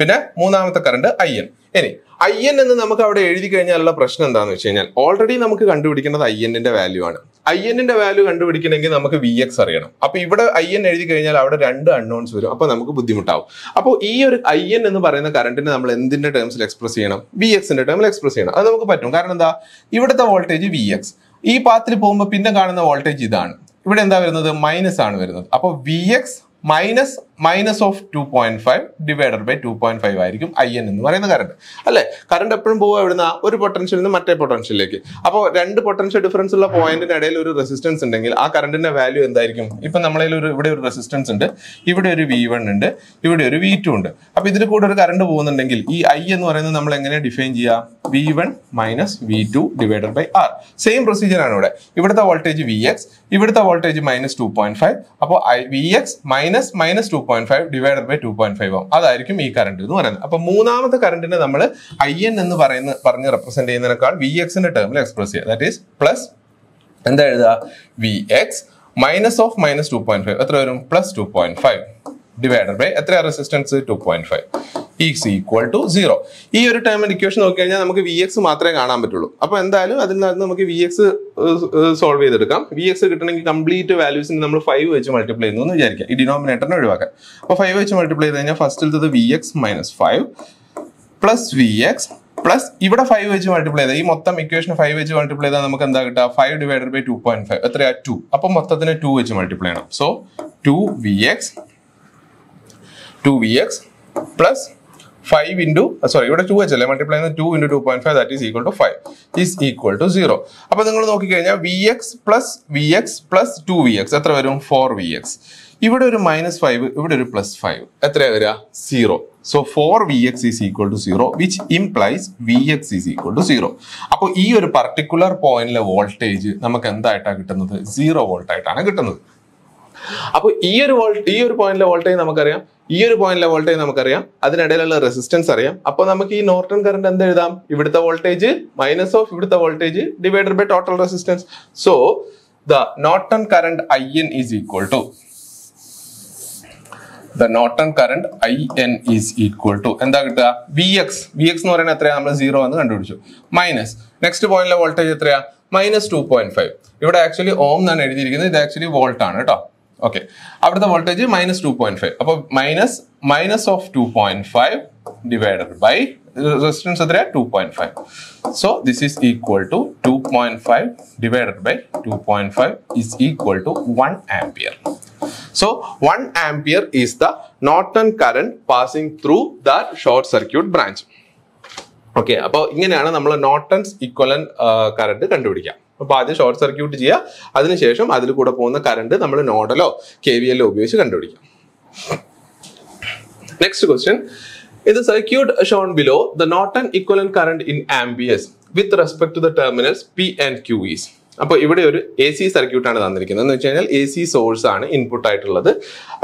S1: പിന്നെ മൂന്നാമത്തെ കറണ്ട് ഐ എൻ ഇനി ഐ എൻ എന്ന് നമുക്ക് അവിടെ എഴുതി കഴിഞ്ഞാലുള്ള പ്രശ്നം എന്താണെന്ന് വെച്ച് കഴിഞ്ഞാൽ ഓൾറെഡി നമുക്ക് കണ്ടുപിടിക്കേണ്ടത് ഐ എൻ്റെ വാല്യൂ ആണ് ഐ എന്നിന്റെ വാല്യൂ കണ്ടുപിടിക്കണമെങ്കിൽ നമുക്ക് വി എക്സ് അറിയണം അപ്പൊ ഇവിടെ ഐ എൻ എഴുതി കഴിഞ്ഞാൽ അവിടെ രണ്ട് അൺനോൺസ് വരും അപ്പൊ നമുക്ക് ബുദ്ധിമുട്ടാവും അപ്പോൾ ഈ ഒരു ഐ എൻ എന്ന് പറയുന്ന കറണ്ടിനെ നമ്മൾ എന്തിന്റെ ടേംസിൽ എക്സ്പ്രസ് ചെയ്യണം വി എക്സിന്റെ ടേമിൽ എക്സ്പ്രസ് ചെയ്യണം അത് നമുക്ക് പറ്റും കാരണം എന്താ ഇവിടുത്തെ വോൾട്ടേജ് വി എക്സ് ഈ പാത്തിൽ പോകുമ്പോൾ പിന്നെ കാണുന്ന വോൾട്ടേജ് ഇതാണ് ഇവിടെ എന്താ വരുന്നത് മൈനസ് ആണ് വരുന്നത് അപ്പോൾ V X minus minus of two point five divided by two point five ആയിരിക്കും ഐ എൻ എന്ന് പറയുന്ന കറണ്ട് അല്ലെ കറണ്ട് എപ്പോഴും പോകുക എവിടുന്ന ഒരു പൊട്ടൻഷ്യലിൽ നിന്ന് മറ്റേ പൊട്ടൻഷ്യലിലേക്ക് അപ്പോൾ രണ്ട് പൊട്ടൻഷ്യൽ ഡിഫറൻസ് ഉള്ള പോയിന്റിന് ഇടയിൽ ഒരു റെസിസ്റ്റൻസ് ഉണ്ടെങ്കിൽ ആ കറണ്ടിന്റെ വാല്യൂ എന്തായിരിക്കും ഇപ്പൊ നമ്മളെ ഒരു ഇവിടെ ഒരു റെസിസ്റ്റൻസ് ഉണ്ട് ഇവിടെ ഒരു വി വൺ ഉണ്ട് ഇവിടെ ഒരു വി ടു ഉണ്ട് അപ്പൊ ഇതിൽ കൂടെ ഒരു കറണ്ട് പോകുന്നുണ്ടെങ്കിൽ ഈ ഐ എന്ന് പറയുന്നത് നമ്മൾ എങ്ങനെ ഡിഫൈൻ ചെയ്യാം V one minus V two divided by R same procedure ആണ് ഇവിടെ ഇവിടുത്തെ വോൾട്ടേജ് വി എക്സ് ഇവിടുത്തെ voltage minus two point five അപ്പോൾ I V X minus minus two point five divided by two point five ആവും അതായിരിക്കും ഈ current എന്ന് പറയുന്നത് അപ്പൊ മൂന്നാമത്തെ കറണ്ടിനെ നമ്മൾ ഐ എൻ എന്ന് പറയുന്ന പറഞ്ഞ് റെപ്രസെന്റ് ചെയ്യുന്നതിനേക്കാൾ വി എക്സിന്റെ ടേമിൽ എക്സ്പ്രസ് ചെയ്യുക ദാറ്റ് ഈസ് പ്ലസ് എന്താ എഴുതുക V X minus of minus two point five എത്ര വരും plus two point five divided by എത്ര resistance two point five is equal to zero ഈ ഒരു ടേമിൽ ഇക്വേഷൻ നോക്കി കഴിഞ്ഞാൽ നമുക്ക് വി എക്സ് മാത്രമേ കാണാൻ പറ്റുള്ളൂ അപ്പൊ എന്തായാലും അതിൽ നിന്ന് നമുക്ക് വി എക്സ് സോൾവ് ചെയ്തെടുക്കാം വി എക്സ് കിട്ടണമെങ്കിൽ കംപ്ലീറ്റ് വാല്യൂസിന് നമ്മൾ ഫൈവ് വെച്ച് മൾട്ടിപ്ലൈ ചെയ്യുന്നു എന്ന് വിചാരിക്കാം ഈ ഡിനോമിനേറ്ററിനെ ഒഴിവാക്കാൻ അപ്പൊ ഫൈവ് വെച്ച് മൾട്ടിപ്ലൈ ചെയ്ത് കഴിഞ്ഞാൽ ഫസ്റ്റിലത്തത് V X minus five plus V X plus ഇവിടെ ഫൈവ് വെച്ച് മൾട്ടിപ്ലൈ ചെയ്താൽ ഈ മൊത്തം ഇക്വേഷൻ ഫൈവ് വെച്ച് മൾട്ടിപ്ലൈ ചെയ്താൽ നമുക്ക് എന്താ കിട്ടുക five divide by two point five എത്രയാ ടു അപ്പൊ മൊത്തത്തിന് ടു വെച്ച് മൾട്ടിപ്ലൈ ചെയ്യണം so two V X two V X plus five into sorry ഇവിടെ ടു വെച്ചല്ലേ മൾട്ടിപ്ലൈ ചെയ്യുന്ന two into two point five that is equal to five is equal to zero അപ്പോൾ നിങ്ങൾ നോക്കിക്കഴിഞ്ഞാൽ V X plus V X plus two V X എത്ര വരും four V X ഇവിടെ ഒരു മൈനസ് ഫൈവ് ഇവിടെ ഒരു പ്ലസ് ഫൈവ് എത്രയാണ് വരിക zero so four V X is equal to zero which implies V X is equal to zero അപ്പോൾ ഈ ഒരു പർട്ടിക്കുലർ പോയിന്റിലെ വോൾട്ടേജ് നമുക്ക് എന്തായിട്ടാണ് കിട്ടുന്നത് സീറോ വോൾട്ടായിട്ടാണ് കിട്ടുന്നത് അപ്പോൾ ഈ ഒരു വോൾട്ട് ഈ ഒരു പോയിന്റിലെ വോൾട്ടേജ് നമുക്കറിയാം ഈ ഒരു പോയിന്റിലെ വോൾട്ടേജ് നമുക്കറിയാം അതിനിടയിലുള്ള റെസിസ്റ്റൻസ് അറിയാം അപ്പോൾ നമുക്ക് ഈ നോർട്ടൺ കറണ്ട് എന്ത് എഴുതാം ഇവിടുത്തെ വോൾട്ടേജ് മൈനസ് ഓഫ് ഇവിടുത്തെ voltage divided by total resistance so the Norton current I N is equal to the Norton current I N is equal to എന്താ കിട്ടുക വി എക്സ് വി എക്സ് എന്ന് പറയുന്നത് എത്രയാണ് നമ്മൾ സീറോ എന്ന് കണ്ടുപിടിച്ചു മൈനസ് നെക്സ്റ്റ് പോയിന്റിലെ വോൾട്ടേജ് എത്രയാണ് മൈനസ് ടു പോയിന്റ് ഫൈവ് ഇവിടെ ആക്ച്വലി ഓം എന്നാണ് എഴുതിയിരിക്കുന്നത് ഇത് ആക്ച്വലി വോൾട്ട് ആണ് കേട്ടോ ഓക്കെ അവിടുത്തെ voltage minus two point five അപ്പൊ minus minus of two point five divide by resistance എത്രയാ two point five so this is equal to two point five divide by two point five is equal to one ampere so one ampere is the Norton current passing through the short circuit branch okay അപ്പോൾ ഇങ്ങനെയാണ് നമ്മൾ Norton's equivalent current കണ്ടുപിടിക്കാം അപ്പോൾ ആദ്യം short circuit ചെയ്യുക അതിനുശേഷം അതിൽ കൂടെ പോകുന്ന കറണ്ട് നമ്മൾ നോഡലോ കെ വി എല്ലോ ഉപയോഗിച്ച് കണ്ടുപിടിക്കാം നെക്സ്റ്റ് ക്വസ്റ്റ്യൻ ഇത് circuit shown below the Norton equivalent current in amperes with respect to the terminals P and Q is അപ്പോൾ ഇവിടെ ഒരു എ സി സർക്യൂട്ടാണ് തന്നിരിക്കുന്നത് എന്ന് വെച്ച് കഴിഞ്ഞാൽ എ സി സോഴ്സ് ആണ് ഇൻപുട്ട് ആയിട്ടുള്ളത്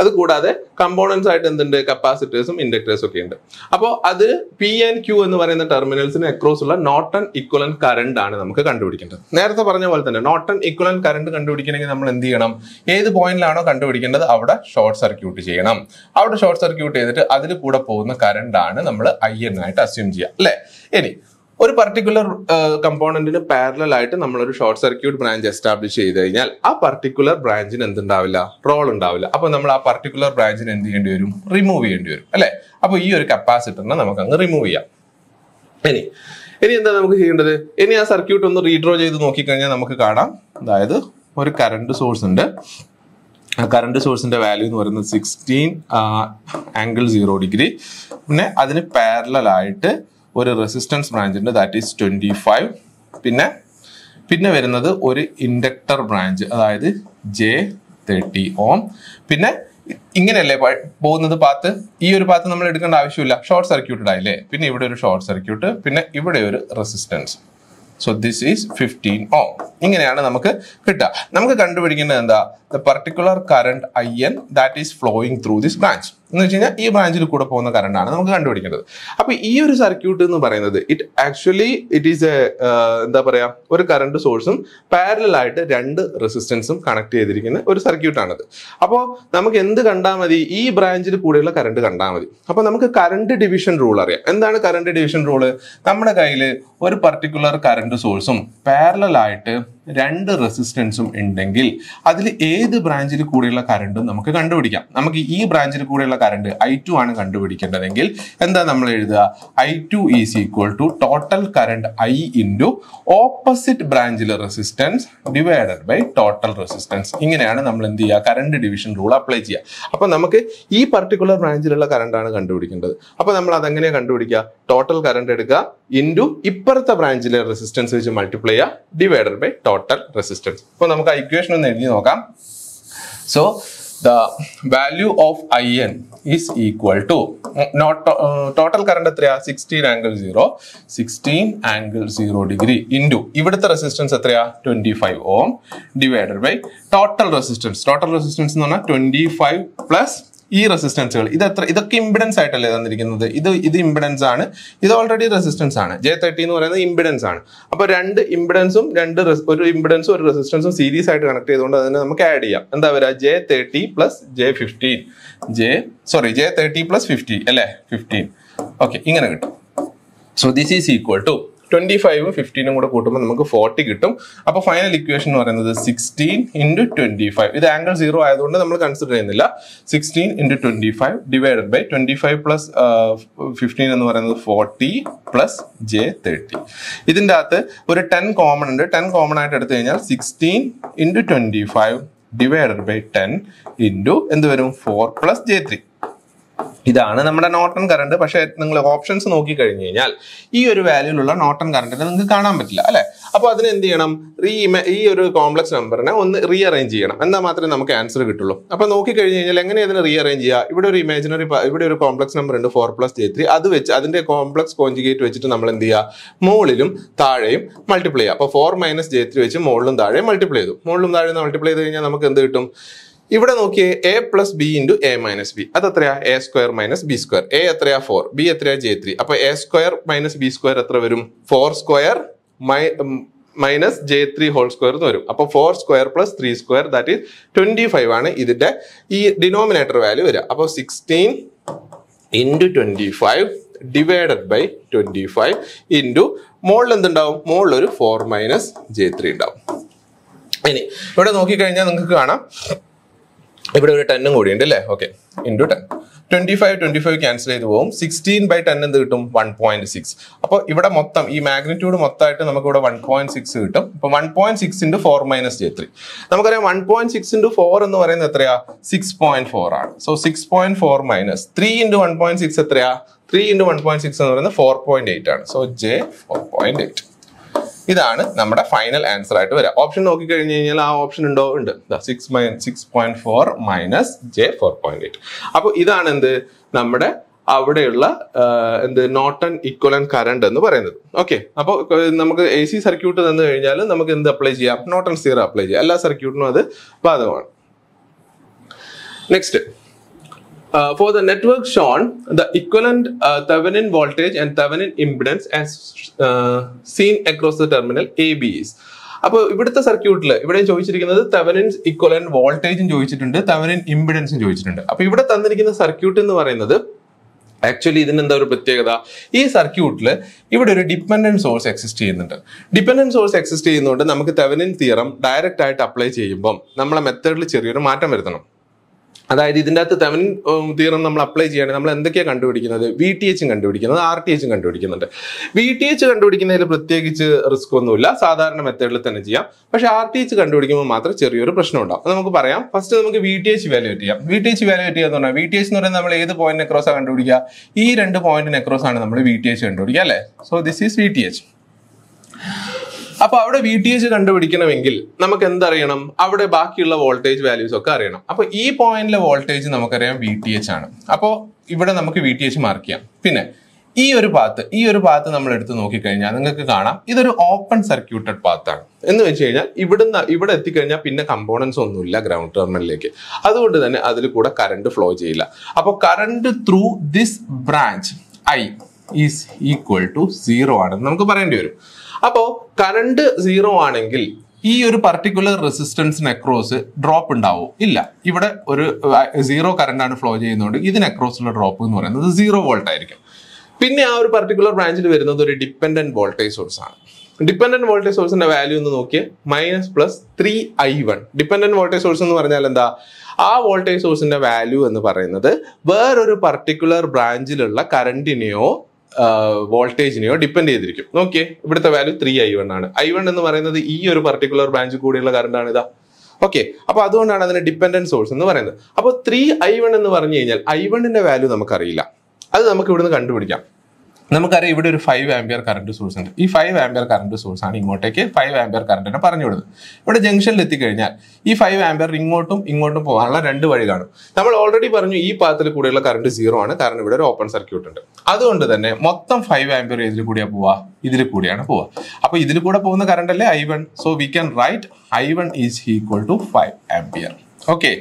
S1: അത് കൂടാതെ കമ്പോണൻസ് ആയിട്ട് എന്തുണ്ട് കപ്പാസിറ്റേഴ്സും ഇൻഡക്ടേഴ്സും ഒക്കെ ഉണ്ട് അപ്പോൾ അത് പി ആൻഡ് ക്യൂ എന്ന് പറയുന്ന ടെർമിനൽസിന് അക്രോസ് ഉള്ള നോട്ടൺ ഇക്വലൻ കറണ്ട് ആണ് നമുക്ക് കണ്ടുപിടിക്കേണ്ടത് നേരത്തെ പറഞ്ഞ പോലെ തന്നെ നോട്ടൺ ഇക്വലൻ കറണ്ട് കണ്ടുപിടിക്കണമെങ്കിൽ നമ്മൾ എന്ത് ചെയ്യണം ഏത് പോയിന്റിലാണോ കണ്ടുപിടിക്കേണ്ടത് അവിടെ ഷോർട്ട് സർക്യൂട്ട് ചെയ്യണം അവിടെ ഷോർട്ട് സർക്യൂട്ട് ചെയ്തിട്ട് അതിൽ കൂടെ പോകുന്ന കറണ്ട് ആണ് നമ്മൾ ഐ ആയിട്ട് അസ്യൂം ചെയ്യുക അല്ലേ ഇനി ഒരു പർട്ടിക്കുലർ കമ്പോണന്റിന് പാരലൽ ആയിട്ട് നമ്മളൊരു ഷോർട്ട് സർക്യൂട്ട് ബ്രാഞ്ച് എസ്റ്റാബ്ലിഷ് ചെയ്ത് കഴിഞ്ഞാൽ ആ പർട്ടിക്കുലർ ബ്രാഞ്ചിന് എന്തുണ്ടാവില്ല റോൾ ഉണ്ടാവില്ല അപ്പൊ നമ്മൾ ആ പർട്ടിക്കുലർ ബ്രാഞ്ചിന് എന്ത് ചെയ്യേണ്ടി വരും റിമൂവ് ചെയ്യേണ്ടി വരും അല്ലെ അപ്പൊ ഈ ഒരു കപ്പാസിറ്ററിനെ നമുക്ക് അങ്ങ് റിമൂവ് ചെയ്യാം ഇനി ഇനി എന്താ നമുക്ക് ചെയ്യേണ്ടത് ഇനി ആ സർക്യൂട്ട് ഒന്ന് റീഡ്രോ ചെയ്ത് നോക്കിക്കഴിഞ്ഞാൽ നമുക്ക് കാണാം അതായത് ഒരു കറണ്ട് സോഴ്സ് ഉണ്ട് ആ കറണ്ട് സോഴ്സിന്റെ വാല്യൂ എന്ന് പറയുന്നത് സിക്സ്റ്റീൻ ആംഗിൾ സീറോ ഡിഗ്രി പിന്നെ അതിന് പാരലായിട്ട് ഒരു റെസിസ്റ്റൻസ് ബ്രാഞ്ച് ഉണ്ട് ദാറ്റ് ഈസ് ട്വന്റി ഫൈവ് പിന്നെ പിന്നെ വരുന്നത് ഒരു ഇൻഡക്ടർ ബ്രാഞ്ച് അതായത് ജെ തേർട്ടി ഓം പിന്നെ ഇങ്ങനെയല്ലേ പോകുന്നത് പാത്ത് ഈ ഒരു പാത്ത് നമ്മൾ എടുക്കേണ്ട ആവശ്യമില്ല ഷോർട്ട് സർക്യൂട്ടഡ് ആയില്ലേ പിന്നെ ഇവിടെ ഒരു ഷോർട്ട് സർക്യൂട്ട് പിന്നെ ഇവിടെ ഒരു resistance so this is fifteen ohm ഇങ്ങനെയാണ് നമുക്ക് കിട്ടുക നമുക്ക് കണ്ടുപിടിക്കുന്നത് എന്താ the particular current I N that is flowing through this branch എന്ന് വെച്ച് കഴിഞ്ഞാൽ ഈ ബ്രാഞ്ചിൽ കൂടെ പോകുന്ന ആണ് നമുക്ക് കണ്ടുപിടിക്കേണ്ടത് അപ്പോൾ ഈ ഒരു സർക്യൂട്ട് എന്ന് പറയുന്നത് it actually it is a എന്താ പറയാ ഒരു കറണ്ട് സോഴ്സും പാരലായിട്ട് രണ്ട് റെസിസ്റ്റൻസും കണക്ട് ചെയ്തിരിക്കുന്ന ഒരു സർക്യൂട്ടാണത് അപ്പോൾ നമുക്ക് എന്ത് കണ്ടാൽ മതി ഈ ബ്രാഞ്ചിൽ കൂടെയുള്ള കറണ്ട് കണ്ടാൽ മതി അപ്പോൾ നമുക്ക് കറണ്ട് ഡിവിഷൻ റൂൾ അറിയാം എന്താണ് കറണ്ട് ഡിവിഷൻ റൂള് നമ്മുടെ കയ്യിൽ ഒരു പർട്ടിക്കുലർ കറണ്ട് സോഴ്സും പാരലായിട്ട് രണ്ട് റെസിസ്റ്റൻസും ഉണ്ടെങ്കിൽ അതിൽ ഏത് ബ്രാഞ്ചിൽ കൂടെയുള്ള കറണ്ടും നമുക്ക് കണ്ടുപിടിക്കാം നമുക്ക് ഈ ബ്രാഞ്ചിൽ കൂടെയുള്ള കറണ്ട് ഐ ടു ആണ് കണ്ടുപിടിക്കേണ്ടതെങ്കിൽ എന്താ നമ്മൾ എഴുതുക I two is equal to total current I into opposite ബ്രാഞ്ചിലെ resistance divide by total resistance ഇങ്ങനെയാണ് നമ്മൾ എന്ത് ചെയ്യുക കറണ്ട് ഡിവിഷൻ റൂൾ അപ്ലൈ ചെയ്യുക അപ്പം നമുക്ക് ഈ പർട്ടിക്കുലർ ബ്രാഞ്ചിലുള്ള കറണ്ടാണ് കണ്ടുപിടിക്കേണ്ടത് അപ്പോൾ നമ്മൾ അതെങ്ങനെയാണ് കണ്ടുപിടിക്കുക ടോട്ടൽ കറണ്ട് എടുക്കുക ഇൻറ്റു ഇപ്പുറത്തെ ബ്രാഞ്ചിലെ റെസിസ്റ്റൻസ് വെച്ച് മൾട്ടിപ്ലൈ ചെയ്യുക ഡിവൈഡർ ബൈ ടോട്ടൽ റെസിസ്റ്റൻസ് അപ്പോൾ നമുക്ക് ആ ഇക്വേഷൻ ഒന്ന് എഴുതി നോക്കാം so the value of I N is equal to total current എത്രയാ sixteen angle zero sixteen angle zero degree into ഇവിടുത്തെ റെസിസ്റ്റൻസ് എത്രയാ twenty five ohm divided by total resistance total resistance എന്ന് പറഞ്ഞാൽ ട്വന്റി ഫൈവ് പ്ലസ് ഈ റെസിസ്റ്റൻസുകൾ ഇത് എത്ര ഇതൊക്കെ impedance ആയിട്ടല്ലേ തന്നിരിക്കുന്നത് ഇത് ഇത് ഇമ്പിഡൻസ് ആണ് ഇത് ഓൾറെഡി റെസിസ്റ്റൻസ് ആണ് ജെ തേർട്ടി എന്ന് പറയുന്നത് ഇമ്പിഡൻസ് ആണ് അപ്പോൾ രണ്ട് ഇമ്പിഡൻസും രണ്ട് ഒരു ഇമ്പിഡൻസും ഒരു റെസിസ്റ്റൻസും സീരീസ് ആയിട്ട് കണക്ട് ചെയ്തുകൊണ്ട് അതിനെ നമുക്ക് ആഡ് ചെയ്യാം എന്താ വരിക J thirty plus J fifteen J sorry J thirty plus fifteen അല്ലേ ഫിഫ്റ്റീൻ ഓക്കെ ഇങ്ങനെ കിട്ടും so this is equal to twenty ഫൈവും ഫിഫ്റ്റീനും കൂടെ കൂട്ടുമ്പോൾ നമുക്ക് ഫോർട്ടി കിട്ടും അപ്പോൾ ഫൈനൽ ഇക്വേഷൻ എന്ന് പറയുന്നത് സിക്സ്റ്റീൻ ഇൻറ്റു ട്വന്റി ഫൈവ് ഇത് ആംഗിൾ സീറോ ആയതുകൊണ്ട് നമ്മൾ കൺസിഡർ ചെയ്യുന്നില്ല sixteen into twenty five divided by twenty five plus fifteen എന്ന് പറയുന്നത് ഫോർട്ടി പ്ലസ് ജെ തേർട്ടി ഇതിൻ്റെ അകത്ത് ഒരു ടെൻ കോമൺ ഉണ്ട് ടെൻ കോമൺ ആയിട്ട് എടുത്തു കഴിഞ്ഞാൽ sixteen into twenty five divided by ten into എന്ത് വരും ഫോർ പ്ലസ് ജെ ത്രീ ഇതാണ് നമ്മുടെ നോട്ടൺ കറണ്ട് പക്ഷേ നിങ്ങൾ ഓപ്ഷൻസ് നോക്കി കഴിഞ്ഞു കഴിഞ്ഞാൽ ഈ ഒരു വാല്യൂലുള്ള നോട്ടൺ കറണ്ടിനെ നിങ്ങൾക്ക് കാണാൻ പറ്റില്ല അല്ലെ അപ്പോൾ അതിന് എന്ത് ചെയ്യണം ഈ ഈ ഒരു കോംപ്ലക്സ് നമ്പറിനെ ഒന്ന് അറേഞ്ച് ചെയ്യണം എന്നാൽ മാത്രമേ നമുക്ക് ആൻസർ കിട്ടുള്ളൂ അപ്പോൾ നോക്കി കഴിഞ്ഞു കഴിഞ്ഞാൽ എങ്ങനെ അതിനെ അറേഞ്ച് ചെയ്യുക ഇവിടെ ഒരു ഇമാജിനറി ഇവിടെ ഒരു കോംപ്ലക്സ് നമ്പർ ഉണ്ട് ഫോർ പ്ലസ് ജെ ത്രീ അത് വെച്ച് അതിന്റെ കോംപ്ലക്സ് കോഞ്ചുഗേറ്റ് വെച്ചിട്ട് നമ്മൾ എന്ത് ചെയ്യുക മുകളിലും താഴെയും മൾട്ടിപ്ലൈ ചെയ്യുക അപ്പോൾ ഫോർ മൈനസ് ജെ ത്രീ വെച്ച് മുകളിലും താഴെയും മൾട്ടിപ്ലൈ ചെയ്തു മുകളിലും താഴെയും മൾട്ടിപ്ലൈ ചെയ്ത് കഴിഞ്ഞാൽ നമുക്ക് എന്ത് കിട്ടും ഇവിടെ നോക്കിയേ A plus B into A minus B അത് എത്രയാ A square minus B square A എത്രയാ ഫോർ ബി എത്രയാ ജെ ത്രീ അപ്പൊ A square minus B square എത്ര വരും ഫോർ സ്ക്വയർ മൈ minus J three whole square എന്ന് വരും അപ്പൊ four square plus three square that is twenty five ആണ് ഇതിന്റെ ഈ ഡിനോമിനേറ്റർ വാല്യൂ വരിക അപ്പൊ sixteen into twenty five divided by twenty five into മോളിൽ എന്തുണ്ടാവും മോളിൽ ഒരു ഫോർ മൈനസ് ജെ ത്രീ ഉണ്ടാവും ഇനി ഇവിടെ നോക്കിക്കഴിഞ്ഞാൽ നിങ്ങൾക്ക് കാണാം ഇവിടെ ഒരു ടെന്നും കൂടി ഉണ്ട് അല്ലേ okay into ten twenty five twenty five cancel ചെയ്ത് പോകും സിക്സ്റ്റീൻ ബൈ ടെൻ എന്ത് കിട്ടും വൺ പോയിന്റ് സിക്സ് അപ്പൊ ഇവിടെ മൊത്തം ഈ മാഗ്നിറ്റ്യൂഡ് മൊത്തമായിട്ട് നമുക്ക് ഇവിടെ വൺ പോയിന്റ് സിക്സ് കിട്ടും അപ്പൊ one point six into four minus J three നമുക്കറിയാം one point six into four എന്ന് പറയുന്നത് എത്രയാ സിക്സ് പോയിന്റ് ഫോർ ആണ് so six point four minus three into one point six എത്രയാ three into one point six എന്ന് പറയുന്നത് four point eight ആണ് so J four point eight ഇതാണ് നമ്മുടെ ഫൈനൽ ആൻസർ ആയിട്ട് വരിക ഓപ്ഷൻ നോക്കി കഴിഞ്ഞ് കഴിഞ്ഞാൽ ആ ഓപ്ഷൻ ഉണ്ടോ ഉണ്ട് six my six point four minus J four point eight അപ്പോൾ ഇതാണ് എന്ത് നമ്മുടെ അവിടെയുള്ള എന്ത് നോട്ട് ആൻഡ് ഇക്വലൻ കറണ്ട് എന്ന് പറയുന്നത് ഓക്കെ അപ്പോൾ നമുക്ക് എ സി സർക്യൂട്ട് തന്നു കഴിഞ്ഞാൽ നമുക്ക് എന്ത് അപ്ലൈ ചെയ്യാം നോട്ടൺ സീറോ അപ്ലൈ ചെയ്യാം എല്ലാ സർക്യൂട്ടിനും അത് ബാധകമാണ് next Uh, for the network shown, the equivalent uh, Thevenin voltage and Thevenin impedance as uh, seen across the terminal AB is. അപ്പോൾ ഇവിടുത്തെ സർക്യൂട്ടിൽ ഇവിടെ ചോദിച്ചിരിക്കുന്നത് തെവനിൻ ഇക്വലൻ വോൾട്ടേജും ചോദിച്ചിട്ടുണ്ട് തെവനിൻ ഇമ്പിഡൻസും ചോദിച്ചിട്ടുണ്ട് അപ്പൊ ഇവിടെ തന്നിരിക്കുന്ന സർക്യൂട്ട് എന്ന് പറയുന്നത് ആക്ച്വലി ഇതിന് എന്താ ഒരു പ്രത്യേകത ഈ സർക്യൂട്ടിൽ ഇവിടെ ഒരു ഡിപ്പെൻഡൻറ്റ് സോഴ്സ് എക്സിസ്റ്റ് ചെയ്യുന്നുണ്ട് ഡിപ്പെൻഡൻറ്റ് സോഴ്സ് എക്സിസ്റ്റ് ചെയ്യുന്നതുകൊണ്ട് നമുക്ക് തെവനിൻ തിയറം ഡയറക്റ്റ് ആയിട്ട് അപ്ലൈ ചെയ്യുമ്പം നമ്മളെ മെത്തേഡിൽ ചെറിയൊരു മാറ്റം വരുത്തണം അതായത് ഇതിൻ്റെ അകത്ത് തെവൻ തീരം നമ്മൾ അപ്ലൈ ചെയ്യുകയാണെങ്കിൽ നമ്മൾ എന്തൊക്കെയാണ് കണ്ടുപിടിക്കുന്നത് വി ടി എച്ചും കണ്ടുപിടിക്കുന്നത് ആർ ടി എച്ചും കണ്ടുപിടിക്കുന്നുണ്ട് വി ടി എച്ച് കണ്ടുപിടിക്കുന്നതിൽ പ്രത്യേകിച്ച് റിസ്ക് ഒന്നുമില്ല സാധാരണ മെത്തേഡിൽ തന്നെ ചെയ്യാം പക്ഷേ ആർ ടി എച്ച് കണ്ടുപിടിക്കുമ്പോൾ മാത്രം ചെറിയൊരു പ്രശ്നം ഉണ്ടാവും നമുക്ക് പറയാം ഫസ്റ്റ് നമുക്ക് വി ടി എച്ച് വാലുവേറ്റ് ചെയ്യാം വി ടി എച്ച് വാലുവേറ്റ് എന്ന് പറഞ്ഞാൽ വി ടി എച്ച് എന്ന് പറയുന്നത് നമ്മൾ ഏത് പോയിന്റ് നെക്രോസാണ് കണ്ടുപിടിക്കുക ഈ രണ്ട് പോയിന്റ് ആണ് നമ്മൾ വി ടി എച്ച് കണ്ടുപിടിക്കുക അല്ലേ so this is V T H അപ്പൊ അവിടെ വി ടി എച്ച് കണ്ടുപിടിക്കണമെങ്കിൽ നമുക്ക് എന്തറിയണം അവിടെ ബാക്കിയുള്ള വോൾട്ടേജ് വാല്യൂസ് ഒക്കെ അറിയണം അപ്പൊ ഈ പോയിന്റിലെ വോൾട്ടേജ് നമുക്കറിയാം വി ടി എച്ച് ആണ് അപ്പോൾ ഇവിടെ നമുക്ക് വി ടി എച്ച് മാർക്ക് ചെയ്യാം പിന്നെ ഈ ഒരു പാത്ത് ഈ ഒരു പാത്ത് നമ്മൾ എടുത്ത് നോക്കിക്കഴിഞ്ഞാൽ നിങ്ങൾക്ക് കാണാം ഇതൊരു ഓപ്പൺ സർക്യൂട്ടഡ് പാത്താണ് എന്ന് വെച്ച് കഴിഞ്ഞാൽ ഇവിടുന്ന് ഇവിടെ എത്തിക്കഴിഞ്ഞാൽ പിന്നെ കമ്പോണൻസ് ഒന്നുമില്ല ഗ്രൗണ്ട് ടെർമിനലിലേക്ക് അതുകൊണ്ട് തന്നെ അതിൽ കൂടെ കറണ്ട് ഫ്ലോ ചെയ്യില്ല അപ്പോൾ current through this branch I is equal to zero ആണെന്ന് നമുക്ക് പറയേണ്ടി വരും അപ്പോൾ കറണ്ട് സീറോ ആണെങ്കിൽ ഈ ഒരു പർട്ടിക്കുലർ റെസിസ്റ്റൻസ് നെക്രോസ് ഡ്രോപ്പ് ഉണ്ടാവും ഇല്ല ഇവിടെ ഒരു സീറോ ആണ് ഫ്ലോ ചെയ്യുന്നതുകൊണ്ട് ഇത് അക്രോസുള്ള ഡ്രോപ്പ് എന്ന് പറയുന്നത് സീറോ വോൾട്ട് ആയിരിക്കും പിന്നെ ആ ഒരു പർട്ടിക്കുലർ ബ്രാഞ്ചിൽ വരുന്നത് ഒരു ഡിപ്പെൻഡന്റ് വോൾട്ടേജ് സോഴ്സ് ആണ് ഡിപ്പെൻഡന്റ് വോൾട്ടേജ് സോഴ്സിന്റെ വാല്യൂ എന്ന് നോക്കിയ minus plus three I one dependent voltage source എന്ന് പറഞ്ഞാൽ എന്താ ആ വോൾട്ടേജ് സോഴ്സിന്റെ വാല്യൂ എന്ന് പറയുന്നത് വേറൊരു പർട്ടിക്കുലർ ബ്രാഞ്ചിലുള്ള കറണ്ടിനെയോ വോൾട്ടേജിനെയോ ഡിപ്പെൻഡ് ചെയ്തിരിക്കും നോക്കിയേ ഇവിടുത്തെ വാല്യൂ ത്രീ ഐ വൺ ആണ് ഐ വൺ എന്ന് പറയുന്നത് ഈ ഒരു പർട്ടിക്കുലർ ബ്രാഞ്ച് കൂടിയുള്ള കറണ്ട് ആണ് ഇതാ ഓക്കെ അപ്പൊ അതുകൊണ്ടാണ് അതിന് ഡിപ്പെൻഡന്റ് സോഴ്സ് എന്ന് പറയുന്നത് അപ്പോൾ ത്രീ ഐ വൺ എന്ന് പറഞ്ഞു കഴിഞ്ഞാൽ ഐ വണ്ണിന്റെ വാല്യൂ നമുക്കറിയില്ല അത് നമുക്ക് ഇവിടുന്ന് കണ്ടുപിടിക്കാം നമുക്കറിയാം ഇവിടെ ഒരു ഫൈവ് ആംബിയർ കറണ്ട് സോഴ്സ് ഉണ്ട് ഈ ഫൈവ് ആംബിയർ കറണ്ട് സോഴ്സ് ആണ് ഇങ്ങോട്ടേക്ക് ഫൈവ് ആംബിയർ കറണ്ടിനെ പറഞ്ഞു വിടുന്നത് ഇവിടെ ജംഗ്ഷനിൽ എത്തിക്കഴിഞ്ഞാൽ ഈ ഫൈവ് ആംബിയർ ഇങ്ങോട്ടും ഇങ്ങോട്ടും പോകാനുള്ള രണ്ട് വഴി കാണും നമ്മൾ ഓൾറെഡി പറഞ്ഞു ഈ പാത്തിൽ കൂടെയുള്ള കറണ്ട് സീറോ ആണ് കാരണം ഇവിടെ ഒരു ഓപ്പൺ സർക്യൂട്ട് ഉണ്ട് അതുകൊണ്ട് തന്നെ മൊത്തം ഫൈവ് ആംബിയർ ഇതിൽ കൂടിയാ പോവാ ഇതിൽ കൂടിയാണ് പോവാ അപ്പോൾ ഇതിൽ കൂടെ പോകുന്ന കറണ്ട് അല്ലേ I one so we can write I one is equal to five ampere okay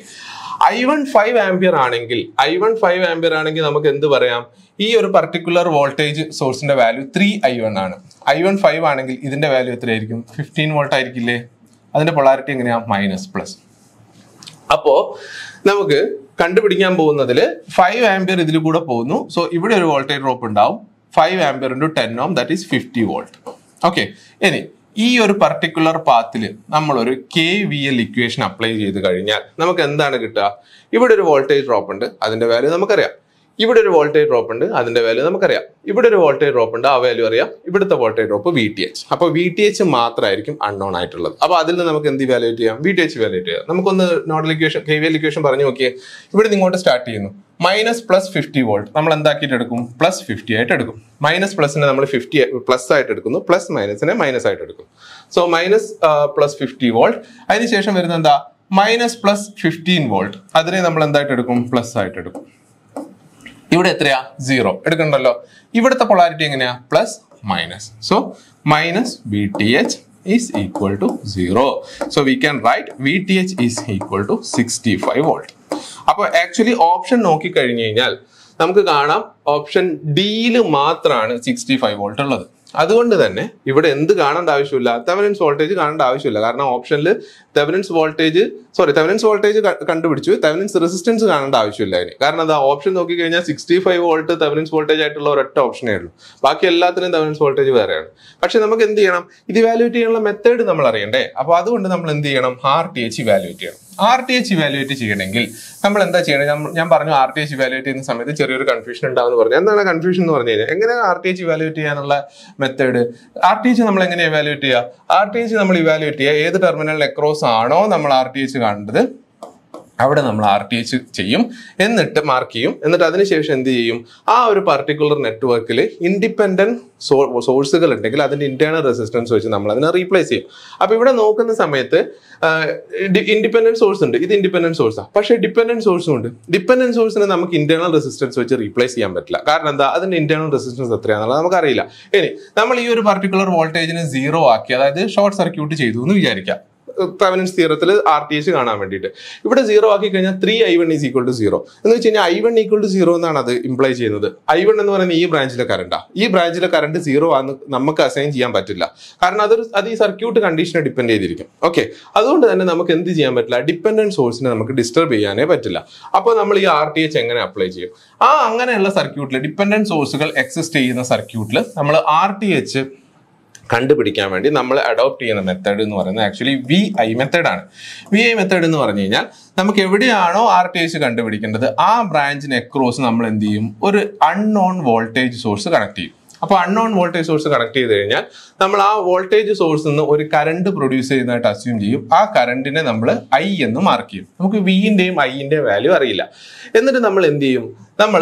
S1: I one five ampere ആണെങ്കിൽ ഐ വൺ ഫൈവ് ആംബിയർ ആണെങ്കിൽ നമുക്ക് എന്ത് പറയാം ഈ ഒരു പർട്ടിക്കുലർ വോൾട്ടേജ് സോഴ്സിന്റെ വാല്യൂ ത്രീ ഐ വൺ ആണ് ഐ വൺ ഫൈവ് ആണെങ്കിൽ ഇതിന്റെ വാല്യൂ എത്രയായിരിക്കും ഫിഫ്റ്റീൻ വോൾട്ട് ആയിരിക്കില്ലേ അതിന്റെ പൊളാരിറ്റി എങ്ങനെയാ മൈനസ് പ്ലസ് അപ്പോ നമുക്ക് കണ്ടുപിടിക്കാൻ പോകുന്നതിൽ ഫൈവ് ആംബിയർ ഇതിൽ കൂടെ പോകുന്നു സോ ഇവിടെ ഒരു വോൾട്ടേജ് ഡ്രോപ്പ് ഉണ്ടാവും five ampere into ten ohm that is fifty volt okay ഇനി ഈ ഒരു പർട്ടിക്കുലർ പാത്തിൽ നമ്മളൊരു K V L equation apply ചെയ്ത് കഴിഞ്ഞാൽ നമുക്ക് എന്താണ് കിട്ടുക ഇവിടെ ഒരു വോൾട്ടേജ് ഡ്രോപ്പ് ഉണ്ട് അതിന്റെ വാല്യൂ നമുക്കറിയാം ഇവിടെ ഒരു വോൾട്ടേജ് ഡ്രോപ്പ് ഉണ്ട് അതിന്റെ വാല്യൂ നമുക്കറിയാം ഇവിടെ ഒരു വോൾട്ടേജ് ഡ്രോപ്പ് ഉണ്ട് ആ വാല്യൂ അറിയാം ഇവിടുത്തെ voltage drop V T H അപ്പോൾ വി ടി എച്ച് മാത്രമായിരിക്കും അൺനോൺ ആയിട്ടുള്ളത് അപ്പോൾ അതിൽ നിന്ന് നമുക്ക് എന്ത് വാലുവേറ്റ് ചെയ്യാം വി ടി എച്ച് വാലുവേറ്റ് ചെയ്യാം നമുക്കൊന്ന് നോഡൽ ഇക്വേഷൻ എൽ ഇക്വേഷൻ പറഞ്ഞു നോക്കിയേ ഇവിടെ നിന്ന് ഇങ്ങോട്ട് സ്റ്റാർട്ട് ചെയ്യുന്നു മൈനസ് പ്ലസ് ഫിഫ്റ്റി വോൾട്ട് നമ്മൾ എന്താക്കിയിട്ട് എടുക്കും പ്ലസ് ഫിഫ്റ്റി ആയിട്ട് എടുക്കും മൈനസ് പ്ലസിനെ നമ്മൾ ഫിഫ്റ്റി പ്ലസ് ആയിട്ട് എടുക്കുന്നു പ്ലസ് മൈനസിനെ മൈനസ് ആയിട്ട് എടുക്കും so minus plus fifty volt അതിനുശേഷം വരുന്ന എന്താ മൈനസ് പ്ലസ് ഫിഫ്റ്റീൻ വോൾട്ട് അതിനെ നമ്മൾ എന്തായിട്ട് എടുക്കും പ്ലസ് ആയിട്ട് എടുക്കും ഇവിടെ എത്രയാ സീറോ എടുക്കണ്ടല്ലോ ഇവിടുത്തെ പൊളാരിറ്റി എങ്ങനെയാ plus minus so minus V T H zero so we can write V T H is equal to sixty 65 volt അപ്പോൾ ആക്ച്വലി ഓപ്ഷൻ നോക്കി കഴിഞ്ഞു കഴിഞ്ഞാൽ നമുക്ക് കാണാം ഓപ്ഷൻ ഡിയിൽ മാത്രമാണ് സിക്സ്റ്റി ഫൈവ് വോൾട്ട് ഉള്ളത് അതുകൊണ്ട് തന്നെ ഇവിടെ എന്ത് കാണേണ്ട ആവശ്യമില്ല തെവനൻസ് വോൾട്ടേജ് കാണേണ്ട ആവശ്യമില്ല കാരണം ഓപ്ഷനിൽ Thevenin's voltage sorry Thevenin's voltage കണ്ടുപിടിച്ചു തെവനൻസ് റെസിസ്റ്റൻസ് കാണേണ്ട ആവശ്യമില്ല അതിന് കാരണം അത് ഓപ്ഷൻ നോക്കിക്കഴിഞ്ഞാൽ sixty five volt Thevenin's voltage ആയിട്ടുള്ള ഒരൊറ്റ ഓപ്ഷനേ ഉള്ളൂ ബാക്കി എല്ലാത്തിനും തെവനൻസ് വോൾട്ടേജ് വേറെയാണ് പക്ഷെ നമുക്ക് എന്ത് ചെയ്യണം ഇത് വാല്യൂറ്റ് ചെയ്യാനുള്ള മെത്തേഡ് നമ്മൾ അറിയണ്ടേ അപ്പോൾ അതുകൊണ്ട് നമ്മൾ എന്ത് ചെയ്യണം ആർ ടി എച്ച് വാല്യൂറ്റ് ചെയ്യണം ആർ ടി എച്ച് ഇവാലുവേറ്റ് ചെയ്യണമെങ്കിൽ നമ്മൾ എന്താ ചെയ്യണം ഞാൻ പറഞ്ഞു ആർ ടി എച്ച് ഇവാലുവേറ്റ് ചെയ്യുന്ന സമയത്ത് ചെറിയൊരു കൺഫ്യൂഷൻ ഉണ്ടാവുമെന്ന് പറഞ്ഞു എന്താണ് കൺഫ്യൂഷൻ എന്ന് പറഞ്ഞു കഴിഞ്ഞാൽ എങ്ങനെ ആർ ടി എച്ച് ഇവാലുവേറ്റ് ചെയ്യാനുള്ള മെത്തേഡ് ആർ ടി എച്ച് നമ്മൾ എങ്ങനെ ഇവാലുവേറ്റ് ചെയ്യുക ആർ ടി എച്ച് നമ്മൾ ഇവാലുവേറ്റ് ചെയ്യുക ഏത് ടെർമിനൽ എക്രോസ് ആണോ നമ്മൾ ആർ ടി എച്ച് കണ്ടത് അവിടെ നമ്മൾ ആർ ടി എച്ച് ചെയ്യും എന്നിട്ട് മാർക്ക് ചെയ്യും എന്നിട്ട് അതിനുശേഷം എന്ത് ചെയ്യും ആ ഒരു പർട്ടിക്കുലർ നെറ്റ്വർക്കിൽ ഇൻഡിപെൻഡൻറ്റ് സോ സോഴ്സുകൾ ഉണ്ടെങ്കിൽ അതിൻ്റെ ഇന്റേണൽ റെസിസ്റ്റൻസ് വെച്ച് നമ്മൾ അതിനെ റീപ്ലേസ് ചെയ്യും അപ്പോൾ ഇവിടെ നോക്കുന്ന സമയത്ത് ഇൻഡിപെൻഡൻറ്റ് സോഴ്സ് ഉണ്ട് ഇത് ഇൻഡിപെൻഡൻറ്റ് സോഴ്സാണ് പക്ഷേ ഡിപ്പെൻഡൻറ്റ് സോഴ്സും ഉണ്ട് ഡിപ്പെൻഡൻറ്റ് സോഴ്സിനെ നമുക്ക് ഇന്റേണൽ റെസിസ്റ്റൻസ് വെച്ച് റീപ്ലേസ് ചെയ്യാൻ പറ്റില്ല കാരണം എന്താ അതിൻ്റെ ഇന്റേണൽ റെസിസ്റ്റൻസ് എത്രയാണെന്നുള്ളത് നമുക്കറിയില്ല ഇനി നമ്മൾ ഈ ഒരു പർട്ടിക്കുലർ വോൾട്ടേജിനെ സീറോ ആക്കി അതായത് ഷോർട്ട് സർക്യൂട്ട് ചെയ്തു എന്ന് വിചാരിക്കാം തെവനൻസ് തിയറത്തിൽ ആർ ടി എച്ച് കാണാൻ വേണ്ടിയിട്ട് ഇവിടെ സീറോ ആക്കി കഴിഞ്ഞാൽ three I one is equal to zero എന്ന് വെച്ച് കഴിഞ്ഞാൽ I one equal to zero എന്നാണ് അത് ഇംപ്ലൈ ചെയ്യുന്നത് ഐ വൺ എന്ന് പറയുന്നത് ഈ ബ്രാഞ്ചിലെ കറണ്ടാ ഈ ബ്രാഞ്ചിലെ കറണ്ട് സീറോ ആണ് നമുക്ക് അസൈൻ ചെയ്യാൻ പറ്റില്ല കാരണം അതൊരു അത് ഈ സർക്യൂട്ട് കണ്ടീഷനെ ഡിപ്പെൻഡ് ചെയ്തിരിക്കും ഓക്കെ അതുകൊണ്ട് തന്നെ നമുക്ക് എന്ത് ചെയ്യാൻ പറ്റില്ല ഡിപ്പെൻഡൻറ്റ് സോഴ്സിനെ നമുക്ക് ഡിസ്റ്റർബ് ചെയ്യാനേ പറ്റില്ല അപ്പോൾ നമ്മൾ ഈ ആർ ടി എച്ച് എങ്ങനെ അപ്ലൈ ചെയ്യും ആ അങ്ങനെയുള്ള സർക്യൂട്ടിൽ ഡിപ്പെൻഡൻറ്റ് സോഴ്സുകൾ എക്സിസ്റ്റ് ചെയ്യുന്ന സർക്യൂട്ടിൽ നമ്മൾ ആർ ടി എച്ച് കണ്ടുപിടിക്കാൻ വേണ്ടി നമ്മൾ അഡോപ്റ്റ് ചെയ്യുന്ന മെത്തേഡ് എന്ന് പറയുന്നത് ആക്ച്വലി വി ഐ മെത്തേഡാണ് വി ഐ മെത്തേഡ് എന്ന് പറഞ്ഞു കഴിഞ്ഞാൽ നമുക്ക് എവിടെയാണോ ആർ ടി എസ് കണ്ടുപിടിക്കേണ്ടത് ആ ബ്രാഞ്ചിന് എക്രോസ് നമ്മൾ എന്ത് ചെയ്യും ഒരു അൺനോൺ വോൾട്ടേജ് സോഴ്സ് കണക്ട് ചെയ്യും അപ്പോൾ അൺനോൺ വോൾട്ടേജ് സോഴ്സ് കണക്ട് ചെയ്ത് കഴിഞ്ഞാൽ നമ്മൾ ആ വോൾട്ടേജ് സോഴ്സ് നിന്ന് ഒരു കറണ്ട് പ്രൊഡ്യൂസ് ചെയ്യുന്നതായിട്ട് അസ്യൂം ചെയ്യും ആ കറണ്ടിനെ നമ്മൾ ഐ എന്ന് മാർക്ക് ചെയ്യും നമുക്ക് വിന്റെയും ഐന്റെയും വാല്യൂ അറിയില്ല എന്നിട്ട് നമ്മൾ എന്ത് ചെയ്യും നമ്മൾ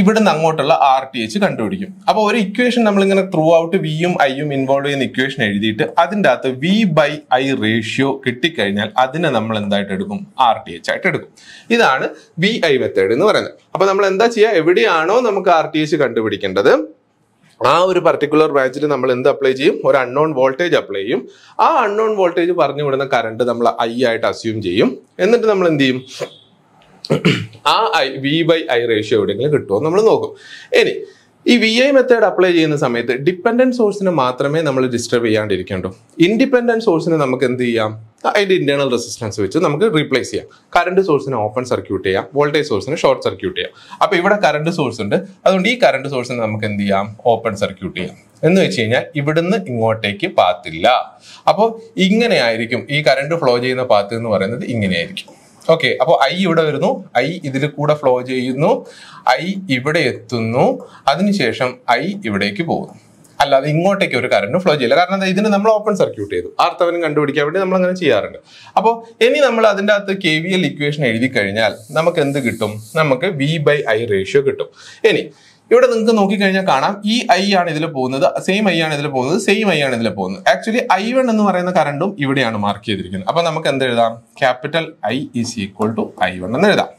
S1: ഇവിടുന്ന് അങ്ങോട്ടുള്ള ആർ ടി എച്ച് കണ്ടുപിടിക്കും അപ്പോൾ ഒരു ഇക്വേഷൻ നമ്മളിങ്ങനെ ത്രൂ ഔട്ട് വിയും ഐയും ഇൻവോൾവ് ചെയ്യുന്ന ഇക്വേഷൻ എഴുതിയിട്ട് അതിൻ്റെ അകത്ത് വി ബൈ ഐ റേഷ്യോ കിട്ടിക്കഴിഞ്ഞാൽ അതിനെ നമ്മൾ എന്തായിട്ട് എടുക്കും ആർ ടി എച്ച് ആയിട്ട് എടുക്കും ഇതാണ് വി ഐ മെത്തേഡ് എന്ന് പറയുന്നത് അപ്പോൾ നമ്മൾ എന്താ ചെയ്യുക എവിടെയാണോ നമുക്ക് ആർ ടി എച്ച് കണ്ടുപിടിക്കേണ്ടത് ആ ഒരു പർട്ടിക്കുലർ ബ്രാഞ്ചിൽ നമ്മൾ എന്ത് അപ്ലൈ ചെയ്യും ഒരു അൺനോൺ വോൾട്ടേജ് അപ്ലൈ ചെയ്യും ആ അൺനോൺ വോൾട്ടേജ് പറഞ്ഞു വിടുന്ന കറണ്ട് നമ്മൾ ഐ ആയിട്ട് അസ്യൂം ചെയ്യും എന്നിട്ട് നമ്മൾ എന്ത് ചെയ്യും ആ I V by I ratio എവിടെയെങ്കിലും കിട്ടുമോ നമ്മൾ നോക്കും ഇനി ഈ വി ഐ മെത്തേഡ് അപ്ലൈ ചെയ്യുന്ന സമയത്ത് ഡിപ്പെൻഡൻറ്റ് സോഴ്സിനെ മാത്രമേ നമ്മൾ ഡിസ്റ്റർബ് ചെയ്യാണ്ടിരിക്കേണ്ടു ഇൻഡിപെൻഡൻറ്റ് സോഴ്സിനെ നമുക്ക് എന്ത് ചെയ്യാം അതിൻ്റെ ഇന്റേണൽ റെസിസ്റ്റൻസ് വെച്ച് നമുക്ക് റീപ്ലേസ് ചെയ്യാം കറണ്ട് സോഴ്സിനെ ഓപ്പൺ സർക്യൂട്ട് ചെയ്യാം വോൾട്ടേജ് സോഴ്സിനെ ഷോർട്ട് സർക്യൂട്ട് ചെയ്യാം അപ്പോൾ ഇവിടെ കറണ്ട് സോഴ്സ് ഉണ്ട് അതുകൊണ്ട് ഈ കറണ്ട് സോഴ്സിനെ നമുക്ക് എന്ത് ചെയ്യാം ഓപ്പൺ സർക്യൂട്ട് ചെയ്യാം എന്ന് വെച്ച് കഴിഞ്ഞാൽ ഇവിടുന്ന് ഇങ്ങോട്ടേക്ക് പാത്തില്ല അപ്പോൾ ഇങ്ങനെയായിരിക്കും ഈ കറണ്ട് ഫ്ലോ ചെയ്യുന്ന പാത്ത് എന്ന് പറയുന്നത് ഇങ്ങനെയായിരിക്കും ഓക്കെ അപ്പോൾ ഐ ഇവിടെ വരുന്നു ഐ ഇതിൽ കൂടെ ഫ്ലോ ചെയ്യുന്നു ഐ ഇവിടെ എത്തുന്നു അതിനുശേഷം ഐ ഇവിടേക്ക് പോകുന്നു അല്ലാതെ ഇങ്ങോട്ടേക്ക് ഒരു കറണ്ട് ഫ്ലോ ചെയ്യില്ല കാരണം ഇതിന് നമ്മൾ ഓപ്പൺ സർക്യൂട്ട് ചെയ്തു ആർത്തവനും കണ്ടുപിടിക്കാൻ വേണ്ടി നമ്മൾ അങ്ങനെ ചെയ്യാറുണ്ട് അപ്പോൾ ഇനി നമ്മൾ അതിൻ്റെ അകത്ത് കെ വി എൽ ഇക്വേഷൻ എഴുതി കഴിഞ്ഞാൽ നമുക്ക് എന്ത് കിട്ടും നമുക്ക് വി ബൈ ഐ റേഷ്യോ കിട്ടും ഇനി ഇവിടെ നിങ്ങൾക്ക് നോക്കിക്കഴിഞ്ഞാൽ കാണാം ഈ ഐ ആണ് ഇതിൽ പോകുന്നത് സെയിം ഐ ആണ് ഇതിൽ പോകുന്നത് സെയിം ഐ ആണ് ഇതിൽ പോകുന്നത് ആക്ച്വലി ഐ വൺ എന്ന് പറയുന്ന കറണ്ടും ഇവിടെയാണ് മാർക്ക് ചെയ്തിരിക്കുന്നത് അപ്പൊ നമുക്ക് എന്ത് എഴുതാം capital I is equal to I one എന്ന് എഴുതാം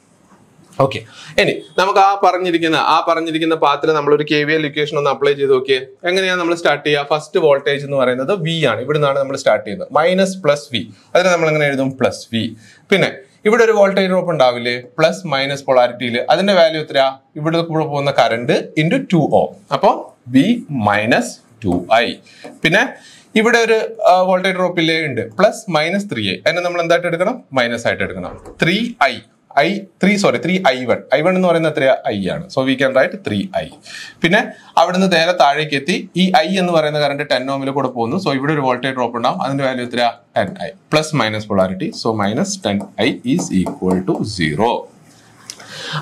S1: ഓക്കെ ഇനി നമുക്ക് ആ പറഞ്ഞിരിക്കുന്ന ആ പറഞ്ഞിരിക്കുന്ന പാത്തിൽ നമ്മൾ ഒരു കെ വി എൽ ഇക്വേഷൻ ഒന്ന് അപ്ലൈ ചെയ്ത് നോക്കിയേ എങ്ങനെയാണ് നമ്മൾ സ്റ്റാർട്ട് ചെയ്യുക ഫസ്റ്റ് വോൾട്ടേജ് എന്ന് പറയുന്നത് വി ആണ് ഇവിടുന്നാണ് നമ്മൾ സ്റ്റാർട്ട് ചെയ്യുന്നത് മൈനസ് പ്ലസ് വി അതിന് നമ്മൾ എങ്ങനെ എഴുതും പ്ലസ് വി പിന്നെ ഇവിടെ ഒരു വോൾട്ടേജ് ഡ്രോപ്പ് ഉണ്ടാവില്ലേ പ്ലസ് മൈനസ് പൊളാരിറ്റിയിൽ അതിന്റെ വാല്യൂ എത്ര ഇവിടെ കൂടെ പോകുന്ന കറണ്ട് ഇൻറ്റു ടു ഓ അപ്പോൾ വി മൈനസ് ടു ഐ പിന്നെ ഇവിടെ ഒരു വോൾട്ടേജ് ഇല്ലേ ഉണ്ട് പ്ലസ് മൈനസ് ത്രീ ഐ അതിനെ നമ്മൾ എന്തായിട്ട് എടുക്കണം മൈനസ് ആയിട്ട് എടുക്കണം three I I three sorry three I one I one എന്ന് പറയുന്നത് എത്രയാ ഐ ആണ് so we can write three I പിന്നെ അവിടുന്ന് നേരെ താഴേക്ക് എത്തി ഈ ഐ എന്ന് പറയുന്ന കറണ്ട് ടെൻ ഓമിൽ കൂടെ പോകുന്നു സോ ഇവിടെ ഒരു വോൾട്ടേജ് ഡ്രോപ്പ് ഉണ്ടാവും അതിന്റെ വാല്യൂ എത്ര ten I plus minus polarity so minus ten I is equal to zero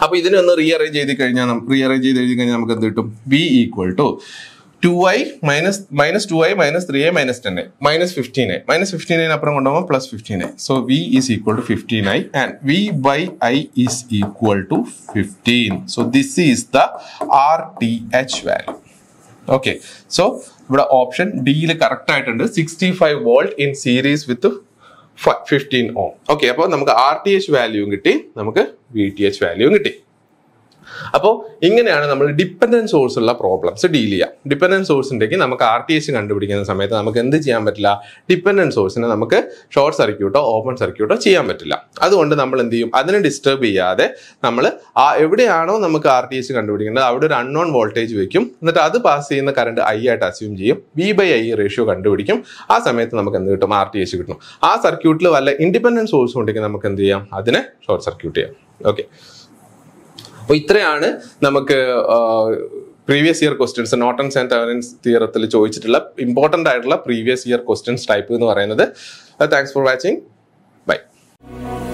S1: അപ്പൊ ഇതിനൊന്ന് റീഅറേഞ്ച് ചെയ്ത് കഴിഞ്ഞാൽ റീഅറേഞ്ച് ചെയ്ത് കഴിഞ്ഞാൽ നമുക്ക് എന്ത് കിട്ടും V equal to two I minus minus two I minus three I minus ten I minus fifteen I minus fifteen ഐന് അപ്പുറം കൊണ്ടുപോകുമ്പോൾ plus fifteen I so V is equal to fifteen I and V by I is equal to fifteen so this is the R T H value okay so ഇവിടെ option ഡിയിൽ correct ആയിട്ടുണ്ട് sixty five volt in series with fifteen ohm okay അപ്പോൾ നമുക്ക് R T H വാല്യൂവും കിട്ടി നമുക്ക് V T H വാല്യൂവും കിട്ടി അപ്പോൾ ഇങ്ങനെയാണ് നമ്മൾ ഡിപ്പെൻഡൻസ് സോഴ്സ് ഉള്ള പ്രോബ്ലംസ് ഡീൽ ചെയ്യുക ഡിപ്പെൻഡൻറ്റ് സോഴ്സിൻ്റെക്ക് നമുക്ക് ആർ ടി എസ് കണ്ടുപിടിക്കുന്ന സമയത്ത് നമുക്ക് എന്ത് ചെയ്യാൻ പറ്റില്ല ഡിപ്പെൻഡൻസ് സോഴ്സിനെ നമുക്ക് ഷോർട്ട് സർക്യൂട്ടോ ഓപ്പൺ സർക്യൂട്ടോ ചെയ്യാൻ പറ്റില്ല അതുകൊണ്ട് നമ്മൾ എന്ത് ചെയ്യും അതിനെ ഡിസ്റ്റർബ് ചെയ്യാതെ നമ്മൾ ആ എവിടെയാണോ നമുക്ക് ആർ ടി എസ് കണ്ടുപിടിക്കേണ്ടത് അവിടെ ഒരു അൺനോൺ വോൾട്ടേജ് വെക്കും എന്നിട്ട് അത് പാസ് ചെയ്യുന്ന കറണ്ട് ഐ ആയിട്ട് അസ്യൂം ചെയ്യും വി ബൈ ഐ റേഷ്യോ കണ്ടുപിടിക്കും ആ സമയത്ത് നമുക്ക് എന്ത് കിട്ടും ആർ ടി എസ് കിട്ടും ആ സർക്യൂട്ടിൽ വല്ല ഇൻഡിപെൻഡൻസ് സോഴ്സ് ഉണ്ടെങ്കിൽ നമുക്ക് എന്ത് ചെയ്യാം അതിനെ ഷോർട്ട് സർക്യൂട്ട് ചെയ്യാം ഓക്കെ അപ്പൊ ഇത്രയാണ് നമുക്ക് previous year questions Norton's and Thevenin's തിയറത്തിൽ ചോദിച്ചിട്ടുള്ള ഇമ്പോർട്ടൻ്റ് ആയിട്ടുള്ള പ്രീവിയസ് ഇയർ ക്വസ്റ്റ്യൻസ് ടൈപ്പ് എന്ന് പറയുന്നത് താങ്ക്സ് ഫോർ വാച്ചിങ് ബൈ